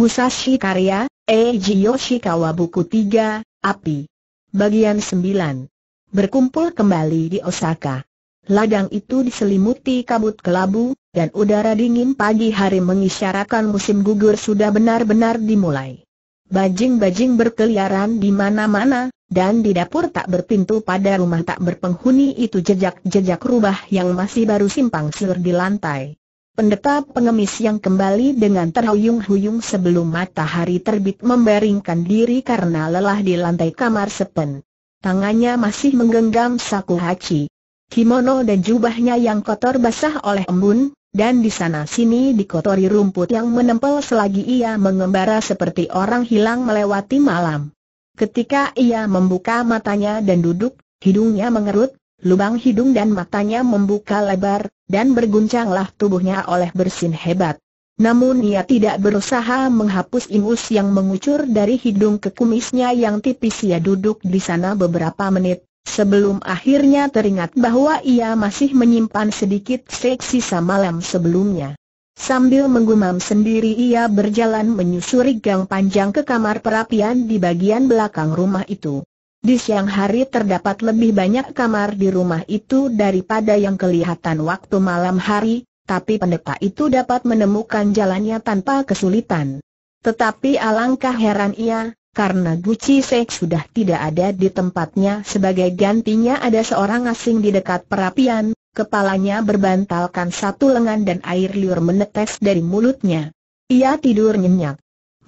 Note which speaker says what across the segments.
Speaker 1: Musashi Karya, Eiji Yoshikawa Buku 3, Api. Bagian 9. Berkumpul kembali di Osaka. Ladang itu diselimuti kabut kelabu, dan udara dingin pagi hari mengisyaratkan musim gugur sudah benar-benar dimulai. Bajing-bajing berkeliaran di mana-mana, dan di dapur tak berpintu pada rumah tak berpenghuni itu jejak-jejak rubah yang masih baru simpang siur di lantai. Pendeta pengemis yang kembali dengan terhuyung-huyung sebelum matahari terbit membaringkan diri karena lelah di lantai kamar sepen. Tangannya masih menggenggam saku haji. Kimono dan jubahnya yang kotor basah oleh embun, dan di sana sini dikotori rumput yang menempel selagi ia mengembara seperti orang hilang melewati malam. Ketika ia membuka matanya dan duduk, hidungnya mengerut, Lubang hidung dan matanya membuka lebar, dan berguncanglah tubuhnya oleh bersin hebat. Namun ia tidak berusaha menghapus ingus yang mengucur dari hidung ke kumisnya yang tipis ia duduk di sana beberapa menit, sebelum akhirnya teringat bahwa ia masih menyimpan sedikit seksi semalam sebelumnya. Sambil menggumam sendiri ia berjalan menyusuri gang panjang ke kamar perapian di bagian belakang rumah itu. Di siang hari terdapat lebih banyak kamar di rumah itu daripada yang kelihatan waktu malam hari, tapi pendeta itu dapat menemukan jalannya tanpa kesulitan. Tetapi alangkah heran ia, karena Guci Sek sudah tidak ada di tempatnya sebagai gantinya ada seorang asing di dekat perapian, kepalanya berbantalkan satu lengan dan air liur menetes dari mulutnya. Ia tidur nyenyak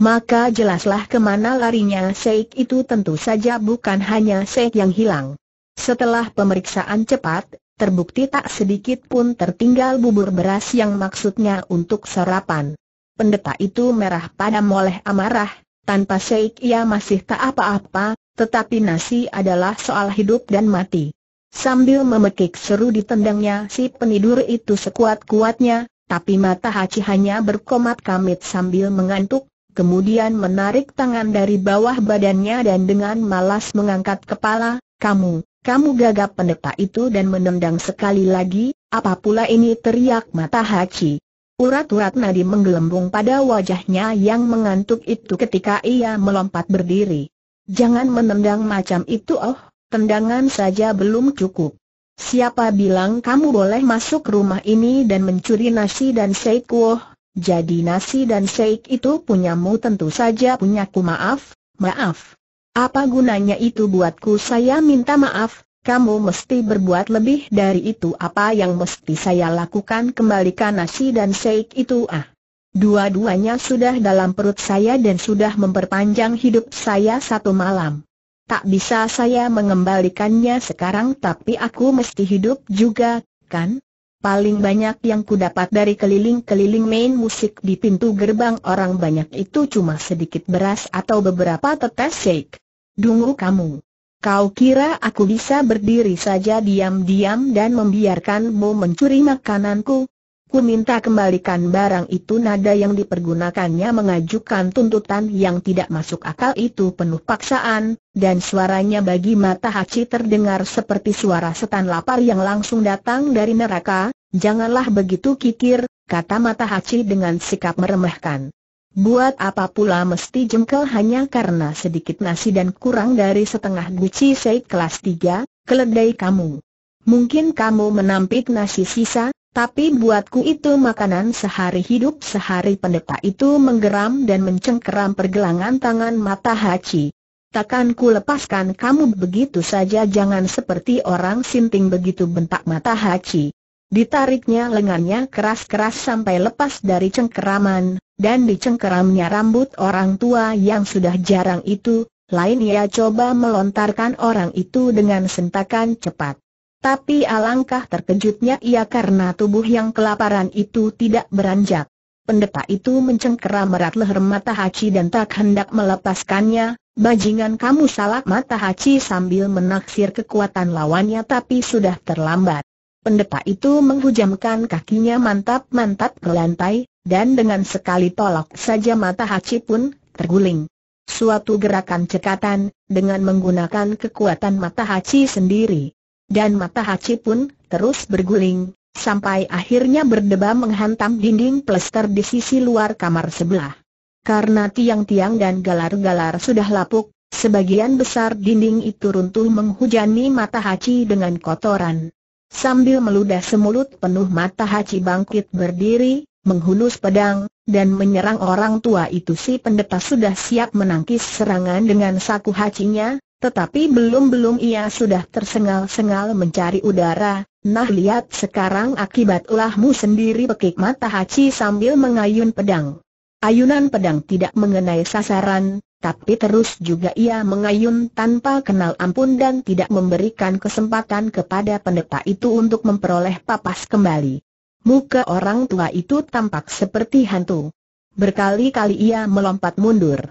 Speaker 1: maka jelaslah kemana larinya Seik itu tentu saja bukan hanya Seik yang hilang. Setelah pemeriksaan cepat, terbukti tak sedikit pun tertinggal bubur beras yang maksudnya untuk sarapan. Pendeta itu merah padam oleh amarah, tanpa Seik ia masih tak apa-apa, tetapi nasi adalah soal hidup dan mati. Sambil memekik seru ditendangnya si penidur itu sekuat-kuatnya, tapi mata Haji hanya berkomat kamit sambil mengantuk, kemudian menarik tangan dari bawah badannya dan dengan malas mengangkat kepala, kamu, kamu gagap pendeta itu dan menendang sekali lagi, apa pula ini teriak mata Hachi. Urat-urat nadi menggelembung pada wajahnya yang mengantuk itu ketika ia melompat berdiri. Jangan menendang macam itu oh, tendangan saja belum cukup. Siapa bilang kamu boleh masuk rumah ini dan mencuri nasi dan seikuoh, jadi nasi dan seik itu punyamu tentu saja punyaku maaf, maaf. Apa gunanya itu buatku saya minta maaf, kamu mesti berbuat lebih dari itu apa yang mesti saya lakukan kembalikan nasi dan seik itu ah. Dua-duanya sudah dalam perut saya dan sudah memperpanjang hidup saya satu malam. Tak bisa saya mengembalikannya sekarang tapi aku mesti hidup juga, kan? Paling banyak yang ku dapat dari keliling-keliling main musik di pintu gerbang orang banyak itu cuma sedikit beras atau beberapa tetes shake. Dungu kamu. Kau kira aku bisa berdiri saja diam-diam dan membiarkanmu mencuri makananku? Ku minta kembalikan barang itu nada yang dipergunakannya mengajukan tuntutan yang tidak masuk akal itu penuh paksaan, dan suaranya bagi mata Hachi terdengar seperti suara setan lapar yang langsung datang dari neraka, janganlah begitu kikir, kata mata Hachi dengan sikap meremehkan. Buat apa pula mesti jengkel hanya karena sedikit nasi dan kurang dari setengah guci seik kelas 3, keledai kamu. Mungkin kamu menampik nasi sisa, tapi buatku itu makanan sehari hidup sehari pendeta itu menggeram dan mencengkeram pergelangan tangan mata Hachi. Takkan ku lepaskan kamu begitu saja jangan seperti orang sinting begitu bentak mata Hachi. Ditariknya lengannya keras-keras sampai lepas dari cengkeraman, dan dicengkeramnya rambut orang tua yang sudah jarang itu, lain ia coba melontarkan orang itu dengan sentakan cepat. Tapi alangkah terkejutnya ia karena tubuh yang kelaparan itu tidak beranjak. Pendeta itu mencengkeram erat leher mata Haji dan tak hendak melepaskannya, bajingan kamu salak," mata Haji sambil menaksir kekuatan lawannya tapi sudah terlambat. Pendeta itu menghujamkan kakinya mantap-mantap ke lantai, dan dengan sekali tolak saja mata Haji pun terguling. Suatu gerakan cekatan, dengan menggunakan kekuatan mata Haji sendiri dan mata Hachi pun terus berguling, sampai akhirnya berdebam menghantam dinding plester di sisi luar kamar sebelah. Karena tiang-tiang dan galar-galar sudah lapuk, sebagian besar dinding itu runtuh menghujani mata Hachi dengan kotoran. Sambil meludah semulut penuh mata Hachi bangkit berdiri, menghunus pedang, dan menyerang orang tua itu si pendeta sudah siap menangkis serangan dengan saku hacinya, tetapi belum-belum ia sudah tersengal-sengal mencari udara, nah lihat sekarang akibat ulahmu sendiri pekik mata Haji sambil mengayun pedang. Ayunan pedang tidak mengenai sasaran, tapi terus juga ia mengayun tanpa kenal ampun dan tidak memberikan kesempatan kepada pendeta itu untuk memperoleh papas kembali. Muka orang tua itu tampak seperti hantu. Berkali-kali ia melompat mundur.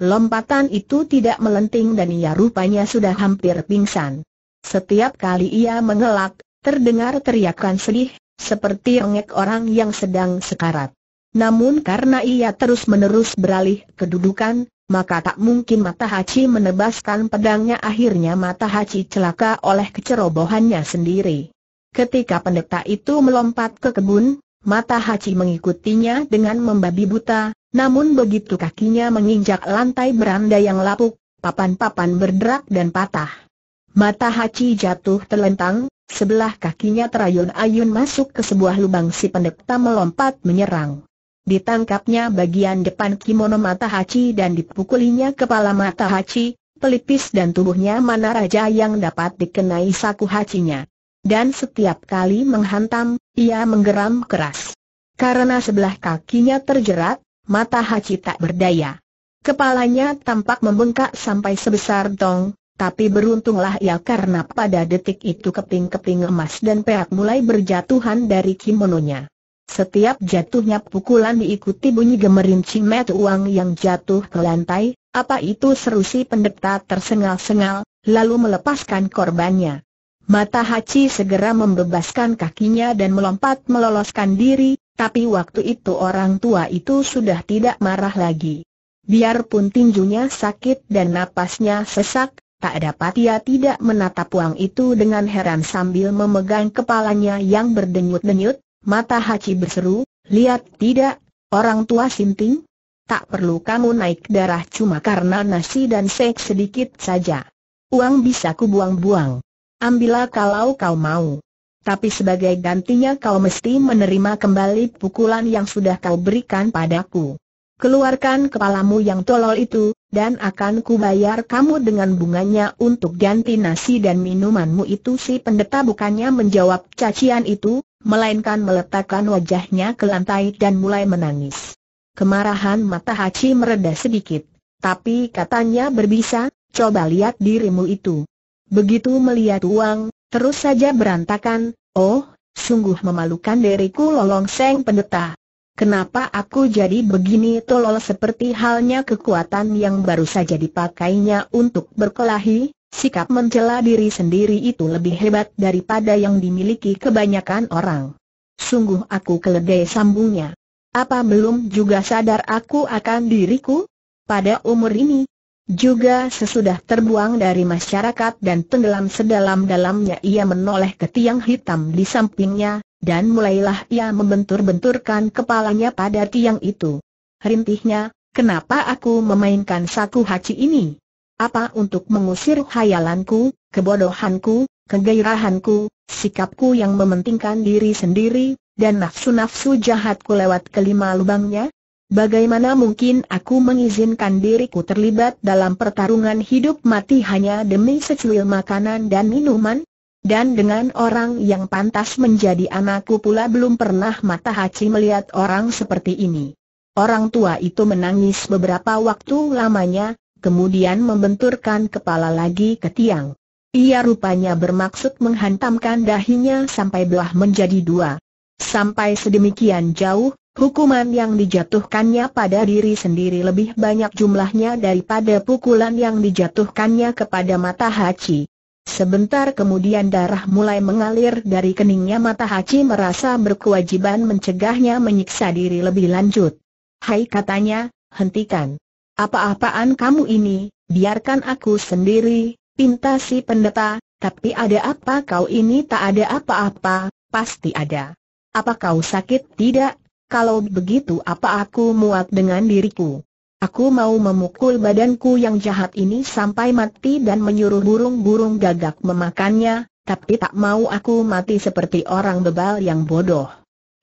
Speaker 1: Lompatan itu tidak melenting dan ia rupanya sudah hampir pingsan. Setiap kali ia mengelak, terdengar teriakan sedih, seperti rengek orang yang sedang sekarat. Namun karena ia terus-menerus beralih kedudukan, maka tak mungkin mata Haji menebaskan pedangnya akhirnya mata Haji celaka oleh kecerobohannya sendiri. Ketika pendeta itu melompat ke kebun, Mata Hachi mengikutinya dengan membabi buta, namun begitu kakinya menginjak lantai beranda yang lapuk, papan-papan berderak dan patah. Mata Hachi jatuh telentang, sebelah kakinya terayun-ayun masuk ke sebuah lubang si pendekta melompat menyerang. Ditangkapnya bagian depan kimono mata Hachi dan dipukulinya kepala mata Hachi, pelipis dan tubuhnya mana raja yang dapat dikenai saku hacinya. Dan setiap kali menghantam, ia menggeram keras. Karena sebelah kakinya terjerat, mata Haji tak berdaya. Kepalanya tampak membengkak sampai sebesar tong, tapi beruntunglah ia karena pada detik itu keping-keping emas dan perak mulai berjatuhan dari kimononya. Setiap jatuhnya pukulan diikuti bunyi gemerincing met uang yang jatuh ke lantai, apa itu seru si pendeta tersengal-sengal, lalu melepaskan korbannya. Mata Hachi segera membebaskan kakinya dan melompat meloloskan diri, tapi waktu itu orang tua itu sudah tidak marah lagi. Biarpun tinjunya sakit dan napasnya sesak, tak dapat ia tidak menatap uang itu dengan heran sambil memegang kepalanya yang berdenyut-denyut, mata Hachi berseru, lihat tidak, orang tua sinting? Tak perlu kamu naik darah cuma karena nasi dan seks sedikit saja. Uang bisa kubuang-buang ambillah kalau kau mau. Tapi sebagai gantinya kau mesti menerima kembali pukulan yang sudah kau berikan padaku. Keluarkan kepalamu yang tolol itu, dan akan kubayar kamu dengan bunganya untuk ganti nasi dan minumanmu itu si pendeta bukannya menjawab cacian itu, melainkan meletakkan wajahnya ke lantai dan mulai menangis. Kemarahan mata Haji mereda sedikit, tapi katanya berbisa, coba lihat dirimu itu. Begitu melihat uang, terus saja berantakan, oh, sungguh memalukan diriku lolong seng pendeta. Kenapa aku jadi begini tolol seperti halnya kekuatan yang baru saja dipakainya untuk berkelahi? Sikap mencela diri sendiri itu lebih hebat daripada yang dimiliki kebanyakan orang. Sungguh aku keledai sambungnya. Apa belum juga sadar aku akan diriku? Pada umur ini, juga sesudah terbuang dari masyarakat dan tenggelam sedalam-dalamnya ia menoleh ke tiang hitam di sampingnya, dan mulailah ia membentur-benturkan kepalanya pada tiang itu. Rintihnya, kenapa aku memainkan saku haci ini? Apa untuk mengusir khayalanku, kebodohanku, kegairahanku, sikapku yang mementingkan diri sendiri, dan nafsu-nafsu jahatku lewat kelima lubangnya? Bagaimana mungkin aku mengizinkan diriku terlibat dalam pertarungan hidup mati hanya demi secuil makanan dan minuman? Dan dengan orang yang pantas menjadi anakku pula belum pernah mata Haci melihat orang seperti ini. Orang tua itu menangis beberapa waktu lamanya, kemudian membenturkan kepala lagi ke tiang. Ia rupanya bermaksud menghantamkan dahinya sampai belah menjadi dua. Sampai sedemikian jauh, Hukuman yang dijatuhkannya pada diri sendiri lebih banyak jumlahnya daripada pukulan yang dijatuhkannya kepada mata Hachi. Sebentar kemudian darah mulai mengalir dari keningnya mata Hachi merasa berkewajiban mencegahnya menyiksa diri lebih lanjut. Hai katanya, hentikan. Apa-apaan kamu ini, biarkan aku sendiri, pinta si pendeta, tapi ada apa kau ini tak ada apa-apa, pasti ada. Apa kau sakit tidak? Kalau begitu apa aku muat dengan diriku? Aku mau memukul badanku yang jahat ini sampai mati dan menyuruh burung-burung gagak memakannya, tapi tak mau aku mati seperti orang bebal yang bodoh.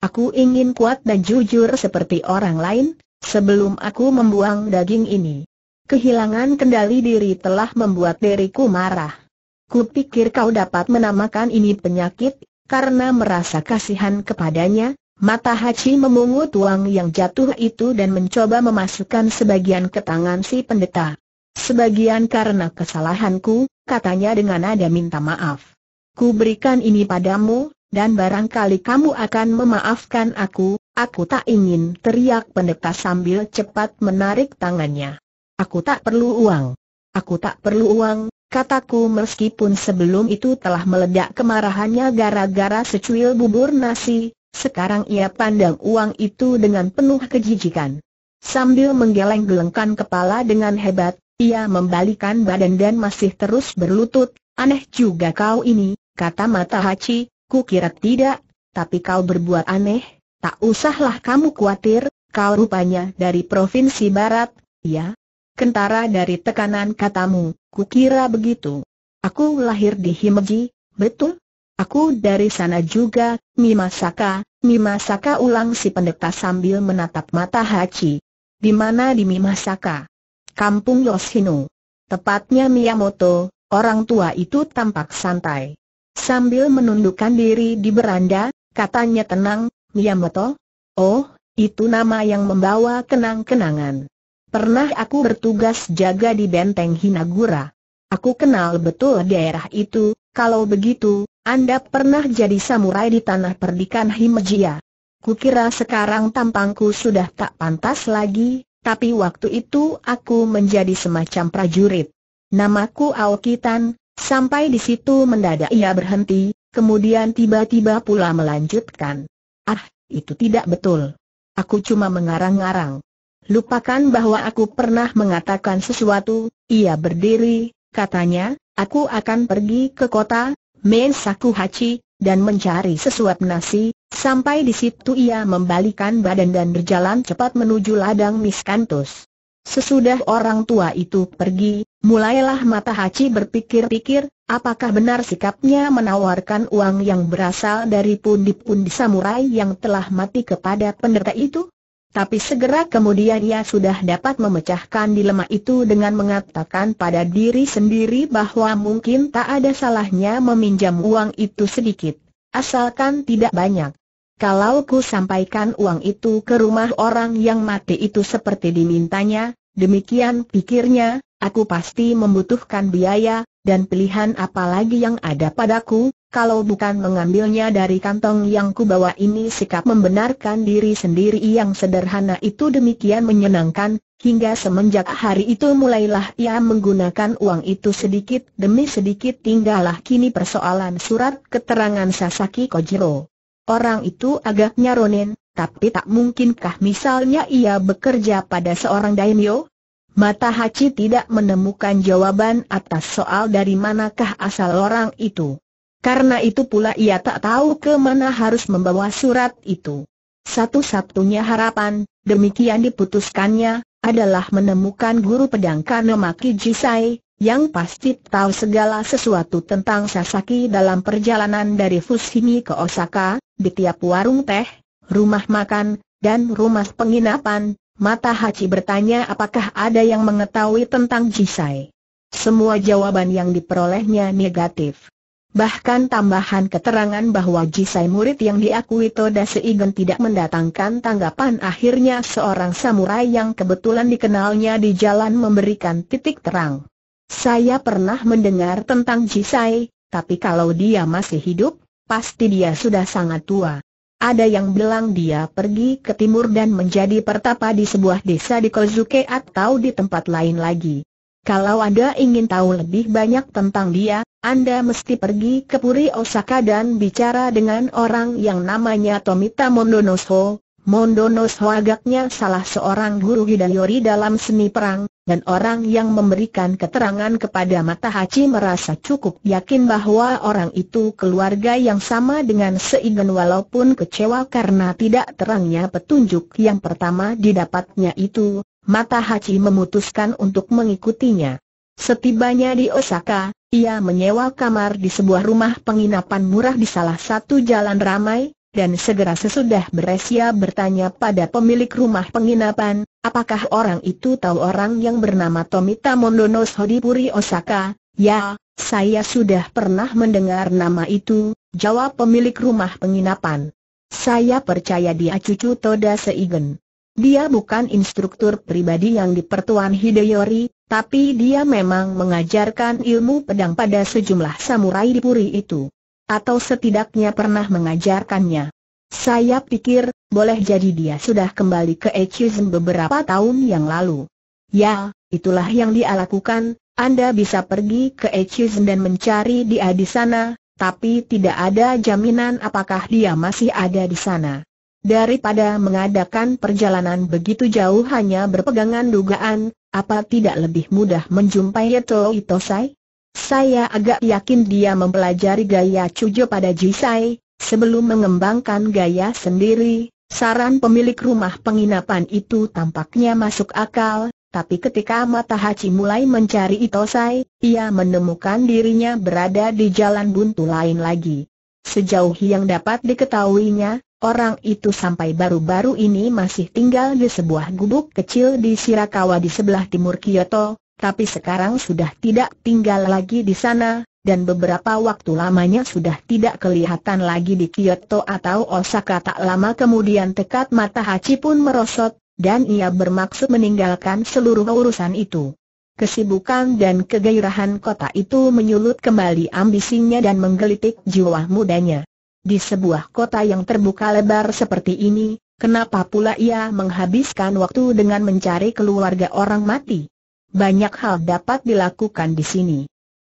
Speaker 1: Aku ingin kuat dan jujur seperti orang lain, sebelum aku membuang daging ini. Kehilangan kendali diri telah membuat diriku marah. Kupikir kau dapat menamakan ini penyakit, karena merasa kasihan kepadanya, Mata Haji memungut uang yang jatuh itu dan mencoba memasukkan sebagian ke tangan si pendeta. Sebagian karena kesalahanku, katanya dengan nada minta maaf. Ku berikan ini padamu, dan barangkali kamu akan memaafkan aku, aku tak ingin teriak pendeta sambil cepat menarik tangannya. Aku tak perlu uang. Aku tak perlu uang, Kataku meskipun sebelum itu telah meledak kemarahannya gara-gara secuil bubur nasi, sekarang ia pandang uang itu dengan penuh kejijikan. Sambil menggeleng-gelengkan kepala dengan hebat, ia membalikan badan dan masih terus berlutut. Aneh juga kau ini, kata mata Hachi, kira tidak, tapi kau berbuat aneh, tak usahlah kamu khawatir, kau rupanya dari provinsi barat, ya? Kentara dari tekanan katamu, ku kira begitu. Aku lahir di Himeji, betul? Aku dari sana juga, Mimasaka, Mimasaka ulang si pendeta sambil menatap mata Hachi. Di mana di Mimasaka? Kampung Yoshino. Tepatnya Miyamoto, orang tua itu tampak santai. Sambil menundukkan diri di beranda, katanya tenang, Miyamoto? Oh, itu nama yang membawa kenang-kenangan. Pernah aku bertugas jaga di benteng Hinagura. Aku kenal betul daerah itu, kalau begitu, anda pernah jadi samurai di tanah perdikan Himejia. Kukira sekarang tampangku sudah tak pantas lagi, tapi waktu itu aku menjadi semacam prajurit. Namaku Aokitan, sampai di situ mendadak ia berhenti, kemudian tiba-tiba pula melanjutkan. Ah, itu tidak betul. Aku cuma mengarang-arang. Lupakan bahwa aku pernah mengatakan sesuatu, ia berdiri, katanya, aku akan pergi ke kota, Mei Hachi, dan mencari sesuap nasi, sampai di situ ia membalikan badan dan berjalan cepat menuju ladang miskantus. Sesudah orang tua itu pergi, mulailah mata Hachi berpikir-pikir, apakah benar sikapnya menawarkan uang yang berasal dari pundi-pundi samurai yang telah mati kepada penderita itu? Tapi segera kemudian ia sudah dapat memecahkan dilema itu dengan mengatakan pada diri sendiri bahwa mungkin tak ada salahnya meminjam uang itu sedikit, asalkan tidak banyak. Kalau ku sampaikan uang itu ke rumah orang yang mati itu seperti dimintanya, demikian pikirnya, aku pasti membutuhkan biaya, dan pilihan apa lagi yang ada padaku, kalau bukan mengambilnya dari kantong yang kubawa ini sikap membenarkan diri sendiri yang sederhana itu demikian menyenangkan, hingga semenjak hari itu mulailah ia menggunakan uang itu sedikit demi sedikit tinggallah kini persoalan surat keterangan Sasaki Kojiro. Orang itu agaknya Ronin, tapi tak mungkinkah misalnya ia bekerja pada seorang daimyo? Mata Haji tidak menemukan jawaban atas soal dari manakah asal orang itu. Karena itu pula ia tak tahu ke mana harus membawa surat itu. Satu-satunya harapan, demikian diputuskannya, adalah menemukan guru pedang Kanomaki Jisai, yang pasti tahu segala sesuatu tentang Sasaki dalam perjalanan dari Fushimi ke Osaka, di tiap warung teh, rumah makan, dan rumah penginapan, Mata Haji bertanya apakah ada yang mengetahui tentang Jisai. Semua jawaban yang diperolehnya negatif. Bahkan tambahan keterangan bahwa Jisai murid yang diakui Toda Seigen tidak mendatangkan tanggapan akhirnya seorang samurai yang kebetulan dikenalnya di jalan memberikan titik terang. Saya pernah mendengar tentang Jisai, tapi kalau dia masih hidup, pasti dia sudah sangat tua. Ada yang bilang dia pergi ke timur dan menjadi pertapa di sebuah desa di Kozuke atau di tempat lain lagi. Kalau Anda ingin tahu lebih banyak tentang dia, Anda mesti pergi ke Puri Osaka dan bicara dengan orang yang namanya Tomita Mondonoso, Mondono swagaknya salah seorang guru Hidayori dalam seni perang, dan orang yang memberikan keterangan kepada Mata Haji merasa cukup yakin bahwa orang itu keluarga yang sama dengan Seigen walaupun kecewa karena tidak terangnya petunjuk yang pertama didapatnya itu, Mata Haji memutuskan untuk mengikutinya. Setibanya di Osaka, ia menyewa kamar di sebuah rumah penginapan murah di salah satu jalan ramai, dan segera sesudah beresia bertanya pada pemilik rumah penginapan, apakah orang itu tahu orang yang bernama Tomita Mondono Sodipuri Osaka? Ya, saya sudah pernah mendengar nama itu, jawab pemilik rumah penginapan. Saya percaya dia cucu Toda Seigen. Dia bukan instruktur pribadi yang dipertuan Hideyori, tapi dia memang mengajarkan ilmu pedang pada sejumlah samurai di puri itu. Atau setidaknya pernah mengajarkannya. Saya pikir, boleh jadi dia sudah kembali ke Echizen beberapa tahun yang lalu. Ya, itulah yang dia lakukan, Anda bisa pergi ke Echizen dan mencari dia di sana, tapi tidak ada jaminan apakah dia masih ada di sana. Daripada mengadakan perjalanan begitu jauh hanya berpegangan dugaan, apa tidak lebih mudah menjumpai Yeto Itosai? Saya agak yakin dia mempelajari gaya Cujo pada Jisai, sebelum mengembangkan gaya sendiri, saran pemilik rumah penginapan itu tampaknya masuk akal, tapi ketika mata Hachi mulai mencari Itosai, ia menemukan dirinya berada di jalan buntu lain lagi. Sejauh yang dapat diketahuinya, orang itu sampai baru-baru ini masih tinggal di sebuah gubuk kecil di Shirakawa di sebelah timur Kyoto, tapi sekarang sudah tidak tinggal lagi di sana, dan beberapa waktu lamanya sudah tidak kelihatan lagi di Kyoto atau Osaka tak lama kemudian tekad mata Hachi pun merosot, dan ia bermaksud meninggalkan seluruh urusan itu. Kesibukan dan kegairahan kota itu menyulut kembali ambisinya dan menggelitik jiwa mudanya. Di sebuah kota yang terbuka lebar seperti ini, kenapa pula ia menghabiskan waktu dengan mencari keluarga orang mati? Banyak hal dapat dilakukan di sini.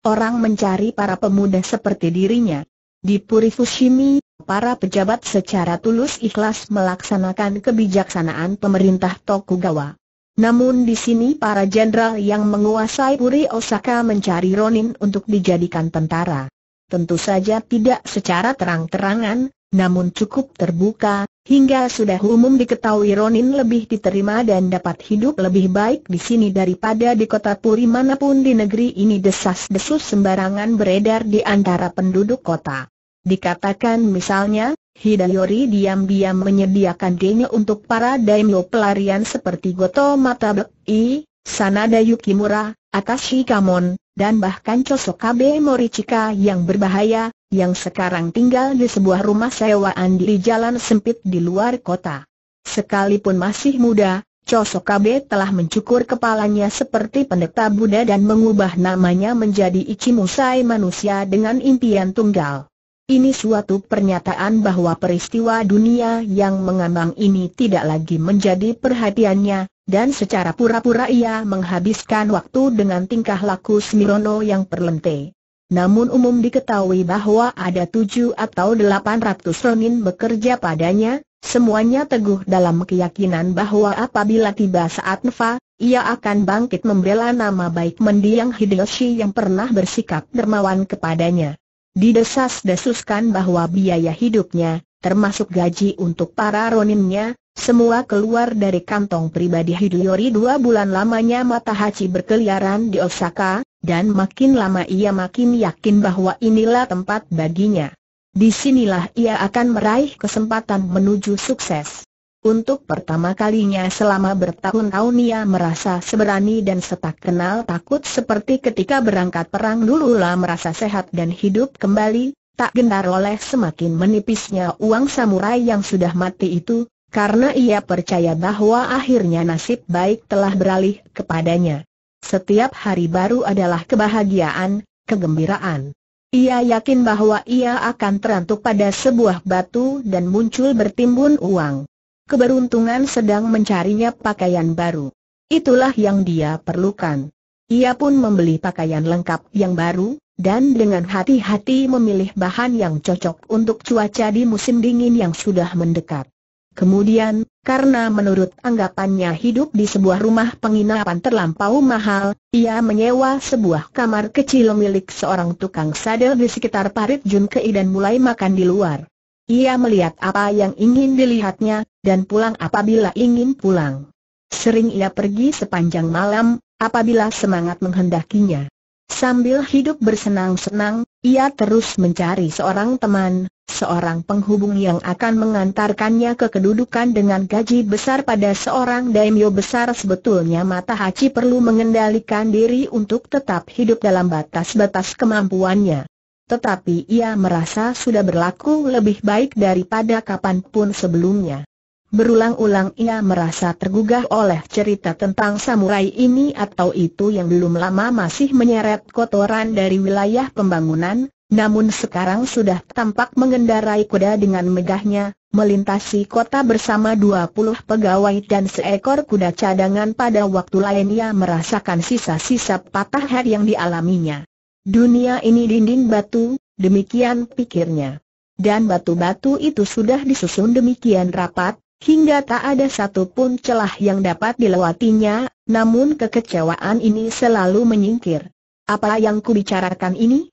Speaker 1: Orang mencari para pemuda seperti dirinya. Di Puri Fushimi, para pejabat secara tulus ikhlas melaksanakan kebijaksanaan pemerintah Tokugawa. Namun di sini para jenderal yang menguasai Puri Osaka mencari Ronin untuk dijadikan tentara. Tentu saja tidak secara terang-terangan, namun cukup terbuka, hingga sudah umum diketahui Ronin lebih diterima dan dapat hidup lebih baik di sini daripada di kota Puri manapun di negeri ini desas-desus sembarangan beredar di antara penduduk kota. Dikatakan misalnya, Hidayori diam-diam menyediakan denya untuk para daimyo pelarian seperti Goto Matabek, I, Sanada Yukimura, Atashi Kamon, dan bahkan KB Morichika yang berbahaya, yang sekarang tinggal di sebuah rumah sewaan di jalan sempit di luar kota. Sekalipun masih muda, KB telah mencukur kepalanya seperti pendeta Buddha dan mengubah namanya menjadi Ichimusai manusia dengan impian tunggal. Ini suatu pernyataan bahwa peristiwa dunia yang mengambang ini tidak lagi menjadi perhatiannya, dan secara pura-pura ia menghabiskan waktu dengan tingkah laku Smirono yang perlente. Namun umum diketahui bahwa ada tujuh atau delapan ratus Ronin bekerja padanya, semuanya teguh dalam keyakinan bahwa apabila tiba saat Nefa, ia akan bangkit membela nama baik mendiang Hideyoshi yang pernah bersikap dermawan kepadanya. Didesas-desuskan bahwa biaya hidupnya, termasuk gaji untuk para roninnya, semua keluar dari kantong pribadi Hiduyori dua bulan lamanya Matahachi berkeliaran di Osaka, dan makin lama ia makin yakin bahwa inilah tempat baginya. Disinilah ia akan meraih kesempatan menuju sukses. Untuk pertama kalinya selama bertahun-tahun ia merasa seberani dan setak kenal takut seperti ketika berangkat perang dulu lah merasa sehat dan hidup kembali, tak gentar oleh semakin menipisnya uang samurai yang sudah mati itu, karena ia percaya bahwa akhirnya nasib baik telah beralih kepadanya. Setiap hari baru adalah kebahagiaan, kegembiraan. Ia yakin bahwa ia akan terantuk pada sebuah batu dan muncul bertimbun uang. Keberuntungan sedang mencarinya pakaian baru. Itulah yang dia perlukan. Ia pun membeli pakaian lengkap yang baru, dan dengan hati-hati memilih bahan yang cocok untuk cuaca di musim dingin yang sudah mendekat. Kemudian, karena menurut anggapannya hidup di sebuah rumah penginapan terlampau mahal, ia menyewa sebuah kamar kecil milik seorang tukang sadel di sekitar parit Junkei dan mulai makan di luar. Ia melihat apa yang ingin dilihatnya, dan pulang apabila ingin pulang. Sering ia pergi sepanjang malam, apabila semangat menghendakinya. Sambil hidup bersenang-senang, ia terus mencari seorang teman, seorang penghubung yang akan mengantarkannya ke kedudukan dengan gaji besar pada seorang daimyo besar sebetulnya mata Haji perlu mengendalikan diri untuk tetap hidup dalam batas-batas kemampuannya. Tetapi ia merasa sudah berlaku lebih baik daripada kapanpun sebelumnya. Berulang-ulang ia merasa tergugah oleh cerita tentang samurai ini atau itu yang belum lama masih menyeret kotoran dari wilayah pembangunan, namun sekarang sudah tampak mengendarai kuda dengan megahnya, melintasi kota bersama 20 pegawai dan seekor kuda cadangan pada waktu lain ia merasakan sisa-sisa patah hati yang dialaminya. Dunia ini dinding batu, demikian pikirnya. Dan batu-batu itu sudah disusun demikian rapat, hingga tak ada satu pun celah yang dapat dilewatinya, namun kekecewaan ini selalu menyingkir. Apa yang kubicarakan ini?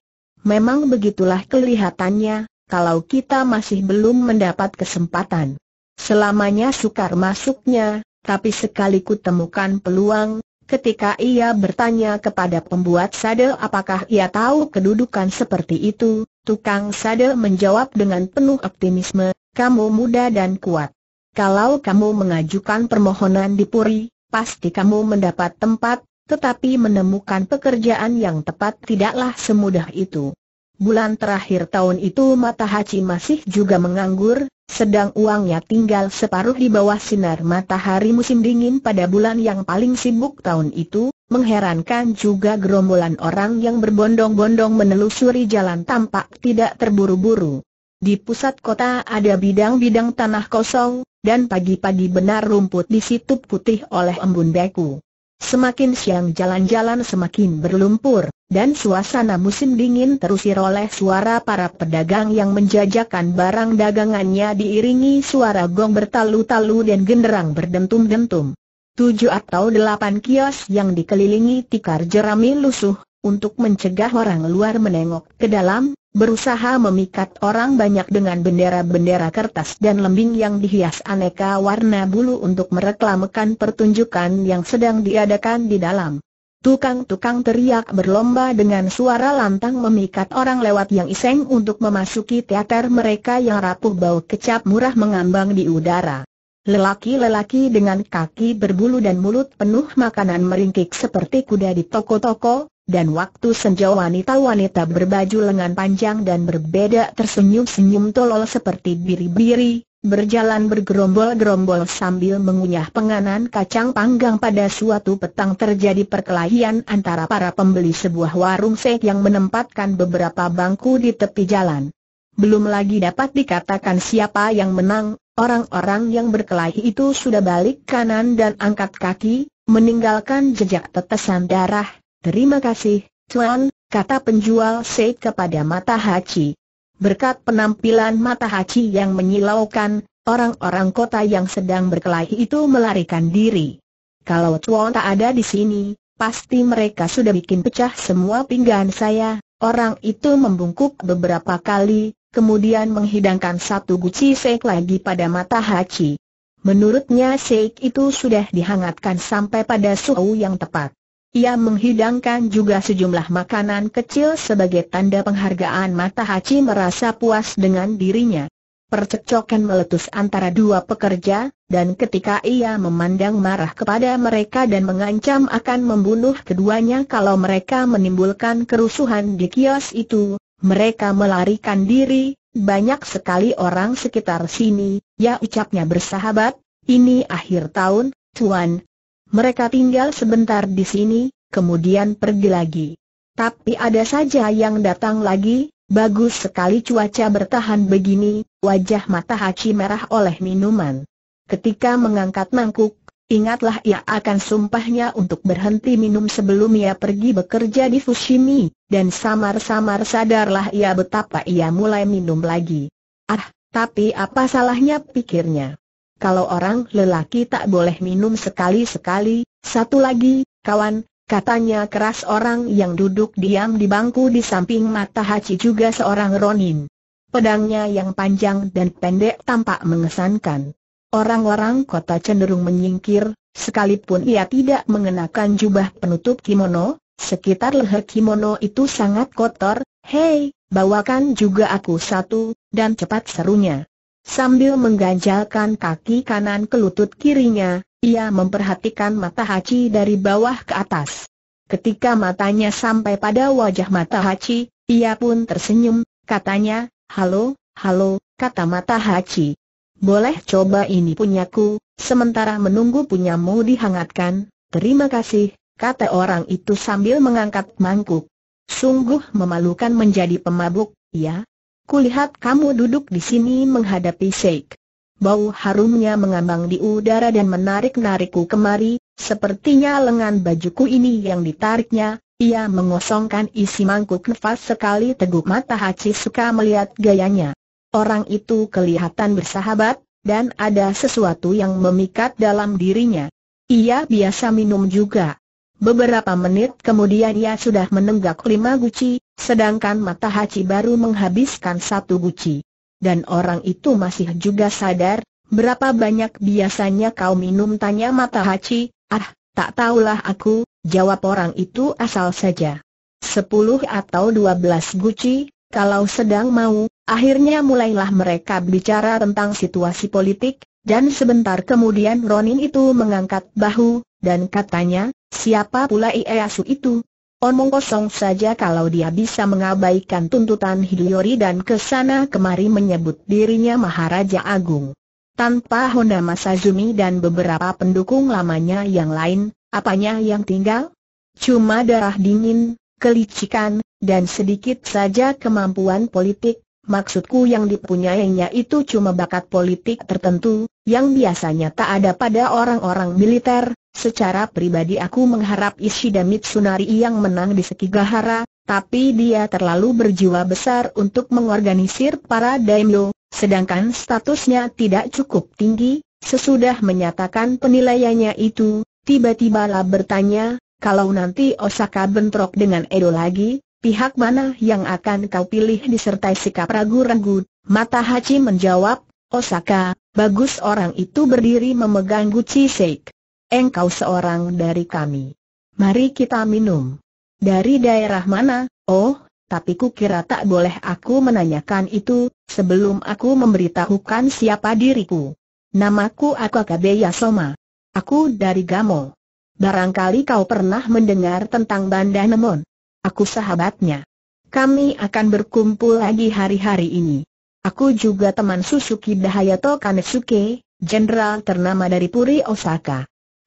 Speaker 1: Memang begitulah kelihatannya, kalau kita masih belum mendapat kesempatan. Selamanya sukar masuknya, tapi sekali kutemukan peluang, ketika ia bertanya kepada pembuat sadel apakah ia tahu kedudukan seperti itu, tukang sadel menjawab dengan penuh optimisme, kamu muda dan kuat. Kalau kamu mengajukan permohonan di Puri, pasti kamu mendapat tempat, tetapi menemukan pekerjaan yang tepat tidaklah semudah itu. Bulan terakhir tahun itu mata Haji masih juga menganggur, sedang uangnya tinggal separuh di bawah sinar matahari musim dingin pada bulan yang paling sibuk tahun itu, mengherankan juga gerombolan orang yang berbondong-bondong menelusuri jalan tampak tidak terburu-buru. Di pusat kota ada bidang-bidang tanah kosong, dan pagi-pagi benar rumput di situ putih oleh embun beku. Semakin siang jalan-jalan semakin berlumpur, dan suasana musim dingin terusir oleh suara para pedagang yang menjajakan barang dagangannya diiringi suara gong bertalu-talu dan genderang berdentum-dentum. Tujuh atau delapan kios yang dikelilingi tikar jerami lusuh, untuk mencegah orang luar menengok ke dalam, berusaha memikat orang banyak dengan bendera-bendera kertas dan lembing yang dihias aneka warna bulu untuk mereklamekan pertunjukan yang sedang diadakan di dalam. Tukang-tukang teriak berlomba dengan suara lantang memikat orang lewat yang iseng untuk memasuki teater mereka yang rapuh bau kecap murah mengambang di udara. Lelaki-lelaki dengan kaki berbulu dan mulut penuh makanan meringkik seperti kuda di toko-toko, dan waktu senja wanita-wanita berbaju lengan panjang dan berbeda tersenyum-senyum tolol seperti biri-biri, berjalan bergerombol-gerombol sambil mengunyah penganan kacang panggang pada suatu petang terjadi perkelahian antara para pembeli sebuah warung sek yang menempatkan beberapa bangku di tepi jalan. Belum lagi dapat dikatakan siapa yang menang, orang-orang yang berkelahi itu sudah balik kanan dan angkat kaki, meninggalkan jejak tetesan darah, Terima kasih, Tuan, kata penjual Sei kepada Mata Hachi. Berkat penampilan Mata Hachi yang menyilaukan, orang-orang kota yang sedang berkelahi itu melarikan diri. Kalau Tuan tak ada di sini, pasti mereka sudah bikin pecah semua pinggan saya. Orang itu membungkuk beberapa kali, kemudian menghidangkan satu guci seik lagi pada mata Hachi. Menurutnya seik itu sudah dihangatkan sampai pada suhu yang tepat. Ia menghidangkan juga sejumlah makanan kecil sebagai tanda penghargaan Mata Haji merasa puas dengan dirinya. Percekcokan meletus antara dua pekerja, dan ketika ia memandang marah kepada mereka dan mengancam akan membunuh keduanya kalau mereka menimbulkan kerusuhan di kios itu, mereka melarikan diri, banyak sekali orang sekitar sini, ya ucapnya bersahabat, ini akhir tahun, Tuan, mereka tinggal sebentar di sini, kemudian pergi lagi. Tapi ada saja yang datang lagi, bagus sekali cuaca bertahan begini, wajah mata Hachi merah oleh minuman. Ketika mengangkat mangkuk, ingatlah ia akan sumpahnya untuk berhenti minum sebelum ia pergi bekerja di Fushimi, dan samar-samar sadarlah ia betapa ia mulai minum lagi. Ah, tapi apa salahnya pikirnya? kalau orang lelaki tak boleh minum sekali-sekali, satu lagi, kawan, katanya keras orang yang duduk diam di bangku di samping mata Haji juga seorang Ronin. Pedangnya yang panjang dan pendek tampak mengesankan. Orang-orang kota cenderung menyingkir, sekalipun ia tidak mengenakan jubah penutup kimono, sekitar leher kimono itu sangat kotor, hei, bawakan juga aku satu, dan cepat serunya. Sambil mengganjalkan kaki kanan ke lutut kirinya, ia memperhatikan mata Hachi dari bawah ke atas. Ketika matanya sampai pada wajah mata Hachi, ia pun tersenyum, katanya, Halo, halo, kata mata Hachi. Boleh coba ini punyaku, sementara menunggu punyamu dihangatkan, terima kasih, kata orang itu sambil mengangkat mangkuk. Sungguh memalukan menjadi pemabuk, ya, Kulihat kamu duduk di sini menghadapi Sheikh. Bau harumnya mengambang di udara dan menarik-narikku kemari, sepertinya lengan bajuku ini yang ditariknya, ia mengosongkan isi mangkuk nafas sekali teguk mata Haji suka melihat gayanya. Orang itu kelihatan bersahabat, dan ada sesuatu yang memikat dalam dirinya. Ia biasa minum juga. Beberapa menit kemudian ia sudah menenggak lima guci, Sedangkan mata Haji baru menghabiskan satu guci. Dan orang itu masih juga sadar, berapa banyak biasanya kau minum tanya mata Haji, ah, tak tahulah aku, jawab orang itu asal saja. Sepuluh atau dua belas guci, kalau sedang mau, akhirnya mulailah mereka bicara tentang situasi politik, dan sebentar kemudian Ronin itu mengangkat bahu, dan katanya, siapa pula Ieyasu itu? Omong kosong saja kalau dia bisa mengabaikan tuntutan Hidayori dan kesana kemari menyebut dirinya Maharaja Agung. Tanpa Honda Masazumi dan beberapa pendukung lamanya yang lain, apanya yang tinggal? Cuma darah dingin, kelicikan, dan sedikit saja kemampuan politik, maksudku yang dipunyainya itu cuma bakat politik tertentu, yang biasanya tak ada pada orang-orang militer, Secara pribadi aku mengharap Ishida Mitsunari yang menang di Sekigahara, tapi dia terlalu berjiwa besar untuk mengorganisir para daimyo, sedangkan statusnya tidak cukup tinggi, sesudah menyatakan penilaiannya itu, tiba-tiba lah bertanya, kalau nanti Osaka bentrok dengan Edo lagi, pihak mana yang akan kau pilih disertai sikap ragu-ragu? Mata Hachi menjawab, Osaka, bagus orang itu berdiri memegang Gucci Shake engkau seorang dari kami. Mari kita minum. Dari daerah mana? Oh, tapi kukira tak boleh aku menanyakan itu, sebelum aku memberitahukan siapa diriku. Namaku Akakabe Yasoma. Aku dari Gamo. Barangkali kau pernah mendengar tentang Banda Nemon. Aku sahabatnya. Kami akan berkumpul lagi hari-hari ini. Aku juga teman Susuki Dahayato Kanetsuke, jenderal ternama dari Puri Osaka.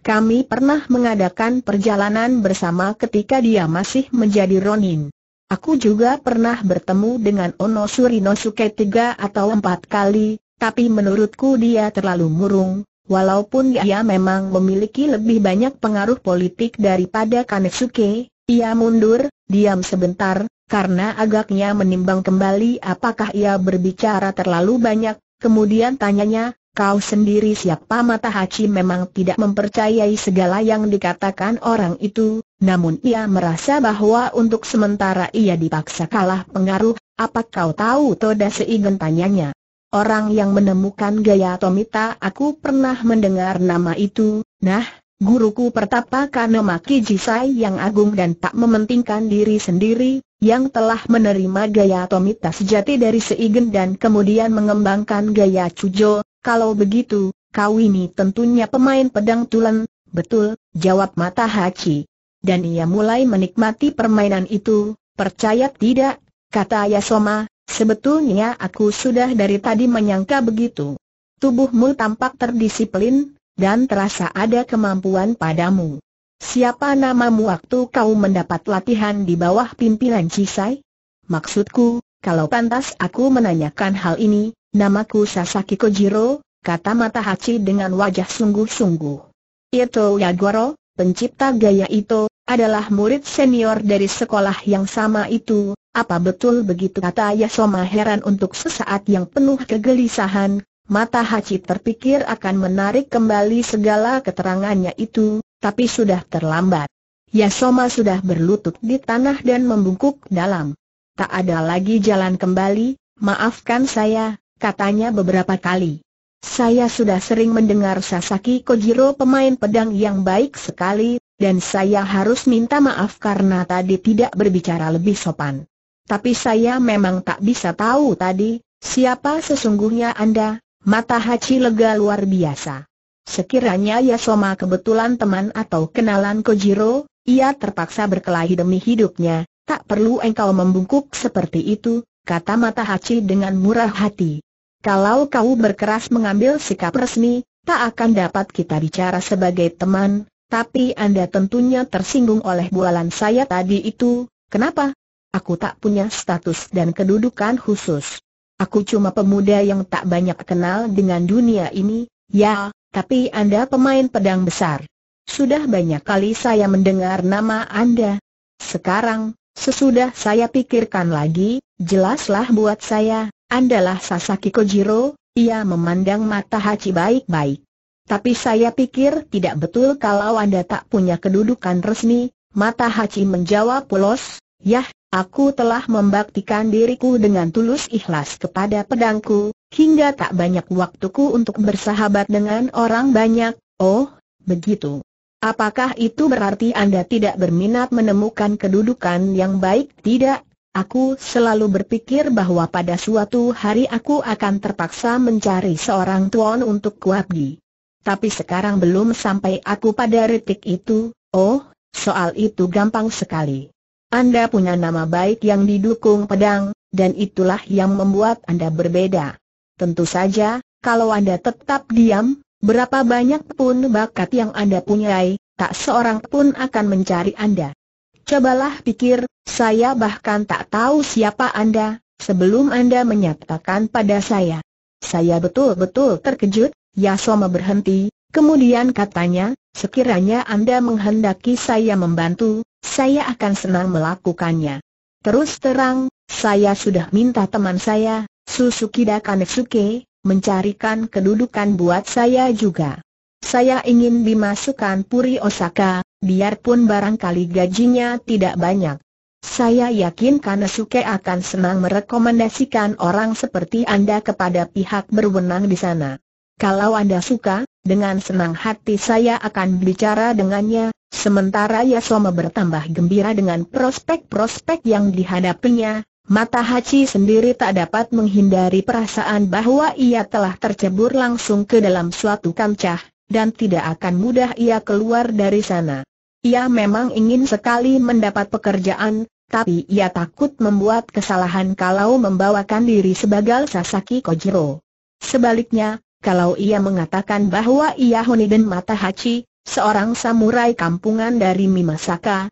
Speaker 1: Kami pernah mengadakan perjalanan bersama ketika dia masih menjadi Ronin. Aku juga pernah bertemu dengan Ono Surinosuke tiga atau empat kali, tapi menurutku dia terlalu murung, walaupun ia memang memiliki lebih banyak pengaruh politik daripada Kanetsuke, ia mundur, diam sebentar, karena agaknya menimbang kembali apakah ia berbicara terlalu banyak, kemudian tanyanya, Kau sendiri siapa mata Haji memang tidak mempercayai segala yang dikatakan orang itu, namun ia merasa bahwa untuk sementara ia dipaksa kalah pengaruh, apa kau tahu Toda Seigen tanyanya. Orang yang menemukan gaya Tomita aku pernah mendengar nama itu, nah, guruku pertapa Kanomaki Jisai yang agung dan tak mementingkan diri sendiri, yang telah menerima gaya Tomita sejati dari Seigen dan kemudian mengembangkan gaya Cujo, kalau begitu, kau ini tentunya pemain pedang tulen, betul, jawab mata Hachi. Dan ia mulai menikmati permainan itu, percaya tidak, kata Yasoma, sebetulnya aku sudah dari tadi menyangka begitu. Tubuhmu tampak terdisiplin, dan terasa ada kemampuan padamu. Siapa namamu waktu kau mendapat latihan di bawah pimpinan Cisai? Maksudku, kalau pantas aku menanyakan hal ini, Namaku Sasaki Kojiro, kata Mata Hachi dengan wajah sungguh-sungguh. Ito Yagoro, pencipta gaya itu, adalah murid senior dari sekolah yang sama itu, apa betul begitu kata Yasoma heran untuk sesaat yang penuh kegelisahan, Mata Hachi terpikir akan menarik kembali segala keterangannya itu, tapi sudah terlambat. Yasoma sudah berlutut di tanah dan membungkuk dalam. Tak ada lagi jalan kembali, maafkan saya, katanya beberapa kali. Saya sudah sering mendengar Sasaki Kojiro pemain pedang yang baik sekali, dan saya harus minta maaf karena tadi tidak berbicara lebih sopan. Tapi saya memang tak bisa tahu tadi, siapa sesungguhnya Anda, mata Hachi lega luar biasa. Sekiranya Yasoma kebetulan teman atau kenalan Kojiro, ia terpaksa berkelahi demi hidupnya, tak perlu engkau membungkuk seperti itu, kata mata Hachi dengan murah hati. Kalau kau berkeras mengambil sikap resmi, tak akan dapat kita bicara sebagai teman, tapi Anda tentunya tersinggung oleh bualan saya tadi itu, kenapa? Aku tak punya status dan kedudukan khusus. Aku cuma pemuda yang tak banyak kenal dengan dunia ini, ya, tapi Anda pemain pedang besar. Sudah banyak kali saya mendengar nama Anda. Sekarang, sesudah saya pikirkan lagi, jelaslah buat saya, Andalah Sasaki Kojiro, ia memandang mata Hachi baik-baik. Tapi saya pikir tidak betul kalau Anda tak punya kedudukan resmi, mata Hachi menjawab polos, Yah, aku telah membaktikan diriku dengan tulus ikhlas kepada pedangku, hingga tak banyak waktuku untuk bersahabat dengan orang banyak, oh, begitu. Apakah itu berarti Anda tidak berminat menemukan kedudukan yang baik? Tidak, Aku selalu berpikir bahwa pada suatu hari aku akan terpaksa mencari seorang tuan untuk kuabdi. Tapi sekarang belum sampai aku pada retik itu, oh, soal itu gampang sekali. Anda punya nama baik yang didukung pedang, dan itulah yang membuat Anda berbeda. Tentu saja, kalau Anda tetap diam, berapa banyak pun bakat yang Anda punyai, tak seorang pun akan mencari Anda. Cobalah pikir, saya bahkan tak tahu siapa Anda, sebelum Anda menyatakan pada saya. Saya betul-betul terkejut, Yasoma berhenti, kemudian katanya, sekiranya Anda menghendaki saya membantu, saya akan senang melakukannya. Terus terang, saya sudah minta teman saya, Susuki Kanetsuke, mencarikan kedudukan buat saya juga. Saya ingin dimasukkan Puri Osaka, biarpun barangkali gajinya tidak banyak. Saya yakin Kanesuke akan senang merekomendasikan orang seperti Anda kepada pihak berwenang di sana. Kalau Anda suka, dengan senang hati saya akan bicara dengannya, sementara Yasoma bertambah gembira dengan prospek-prospek yang dihadapinya, mata Hachi sendiri tak dapat menghindari perasaan bahwa ia telah tercebur langsung ke dalam suatu kancah, dan tidak akan mudah ia keluar dari sana. Ia memang ingin sekali mendapat pekerjaan, tapi ia takut membuat kesalahan kalau membawakan diri sebagai Sasaki Kojiro. Sebaliknya, kalau ia mengatakan bahwa ia Honiden Matahachi, seorang samurai kampungan dari Mimasaka,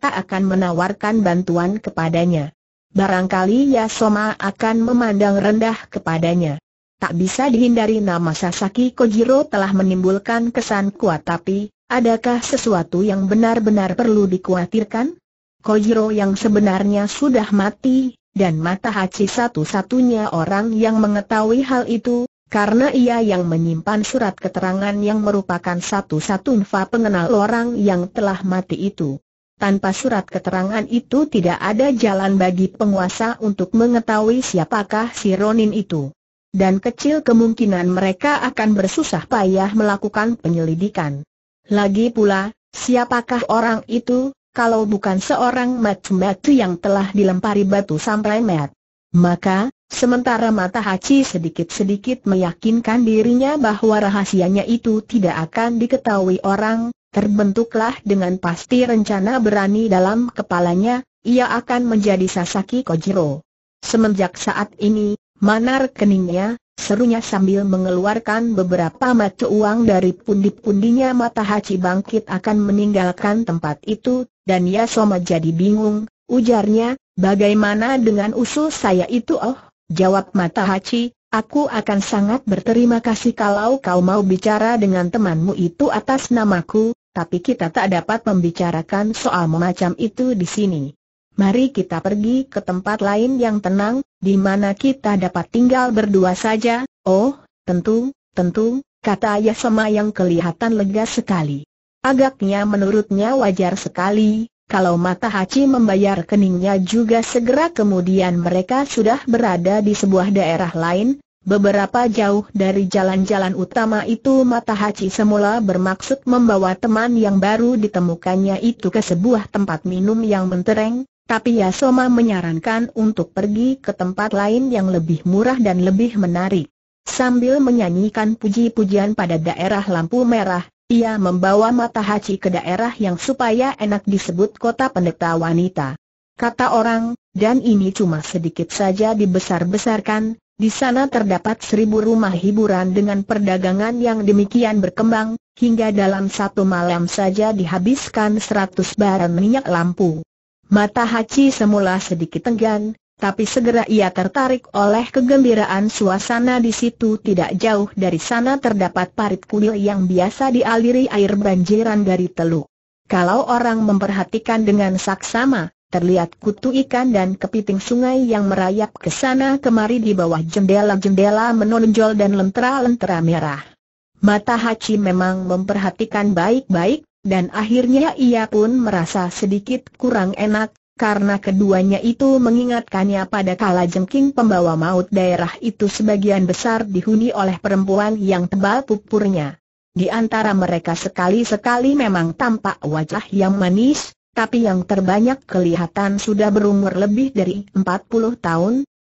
Speaker 1: tak akan menawarkan bantuan kepadanya. Barangkali Yasoma akan memandang rendah kepadanya. Tak bisa dihindari nama Sasaki Kojiro telah menimbulkan kesan kuat tapi, Adakah sesuatu yang benar-benar perlu dikhawatirkan? Kojiro yang sebenarnya sudah mati, dan mata Hachi satu-satunya orang yang mengetahui hal itu, karena ia yang menyimpan surat keterangan yang merupakan satu-satunya pengenal orang yang telah mati itu. Tanpa surat keterangan itu tidak ada jalan bagi penguasa untuk mengetahui siapakah si Ronin itu. Dan kecil kemungkinan mereka akan bersusah payah melakukan penyelidikan. Lagi pula, siapakah orang itu, kalau bukan seorang matu-matu yang telah dilempari batu sampai mat? Maka, sementara mata Hachi sedikit-sedikit meyakinkan dirinya bahwa rahasianya itu tidak akan diketahui orang, terbentuklah dengan pasti rencana berani dalam kepalanya, ia akan menjadi Sasaki Kojiro. Semenjak saat ini, mana rekeningnya, Serunya sambil mengeluarkan beberapa mata uang dari pundi-pundinya mata Haji bangkit akan meninggalkan tempat itu, dan Yasoma jadi bingung, ujarnya, bagaimana dengan usul saya itu oh? Jawab mata Haji, aku akan sangat berterima kasih kalau kau mau bicara dengan temanmu itu atas namaku, tapi kita tak dapat membicarakan soal macam itu di sini. Mari kita pergi ke tempat lain yang tenang, di mana kita dapat tinggal berdua saja. Oh, tentu, tentu, kata sama yang kelihatan lega sekali. Agaknya menurutnya wajar sekali, kalau mata Haji membayar keningnya juga segera kemudian mereka sudah berada di sebuah daerah lain, Beberapa jauh dari jalan-jalan utama itu mata Haji semula bermaksud membawa teman yang baru ditemukannya itu ke sebuah tempat minum yang mentereng, tapi Yasoma menyarankan untuk pergi ke tempat lain yang lebih murah dan lebih menarik. Sambil menyanyikan puji-pujian pada daerah lampu merah, ia membawa Matahaci ke daerah yang supaya enak disebut kota pendeta wanita. Kata orang, dan ini cuma sedikit saja dibesar-besarkan, di sana terdapat seribu rumah hiburan dengan perdagangan yang demikian berkembang, hingga dalam satu malam saja dihabiskan seratus barang minyak lampu. Mata Haji semula sedikit enggan, tapi segera ia tertarik oleh kegembiraan suasana di situ tidak jauh dari sana terdapat parit kuil yang biasa dialiri air banjiran dari teluk. Kalau orang memperhatikan dengan saksama, terlihat kutu ikan dan kepiting sungai yang merayap ke sana kemari di bawah jendela-jendela menonjol dan lentera-lentera merah. Mata Haji memang memperhatikan baik-baik, dan akhirnya ia pun merasa sedikit kurang enak, karena keduanya itu mengingatkannya pada kala jengking pembawa maut daerah itu sebagian besar dihuni oleh perempuan yang tebal pupurnya. Di antara mereka sekali-sekali memang tampak wajah yang manis, tapi yang terbanyak kelihatan sudah berumur lebih dari 40 tahun.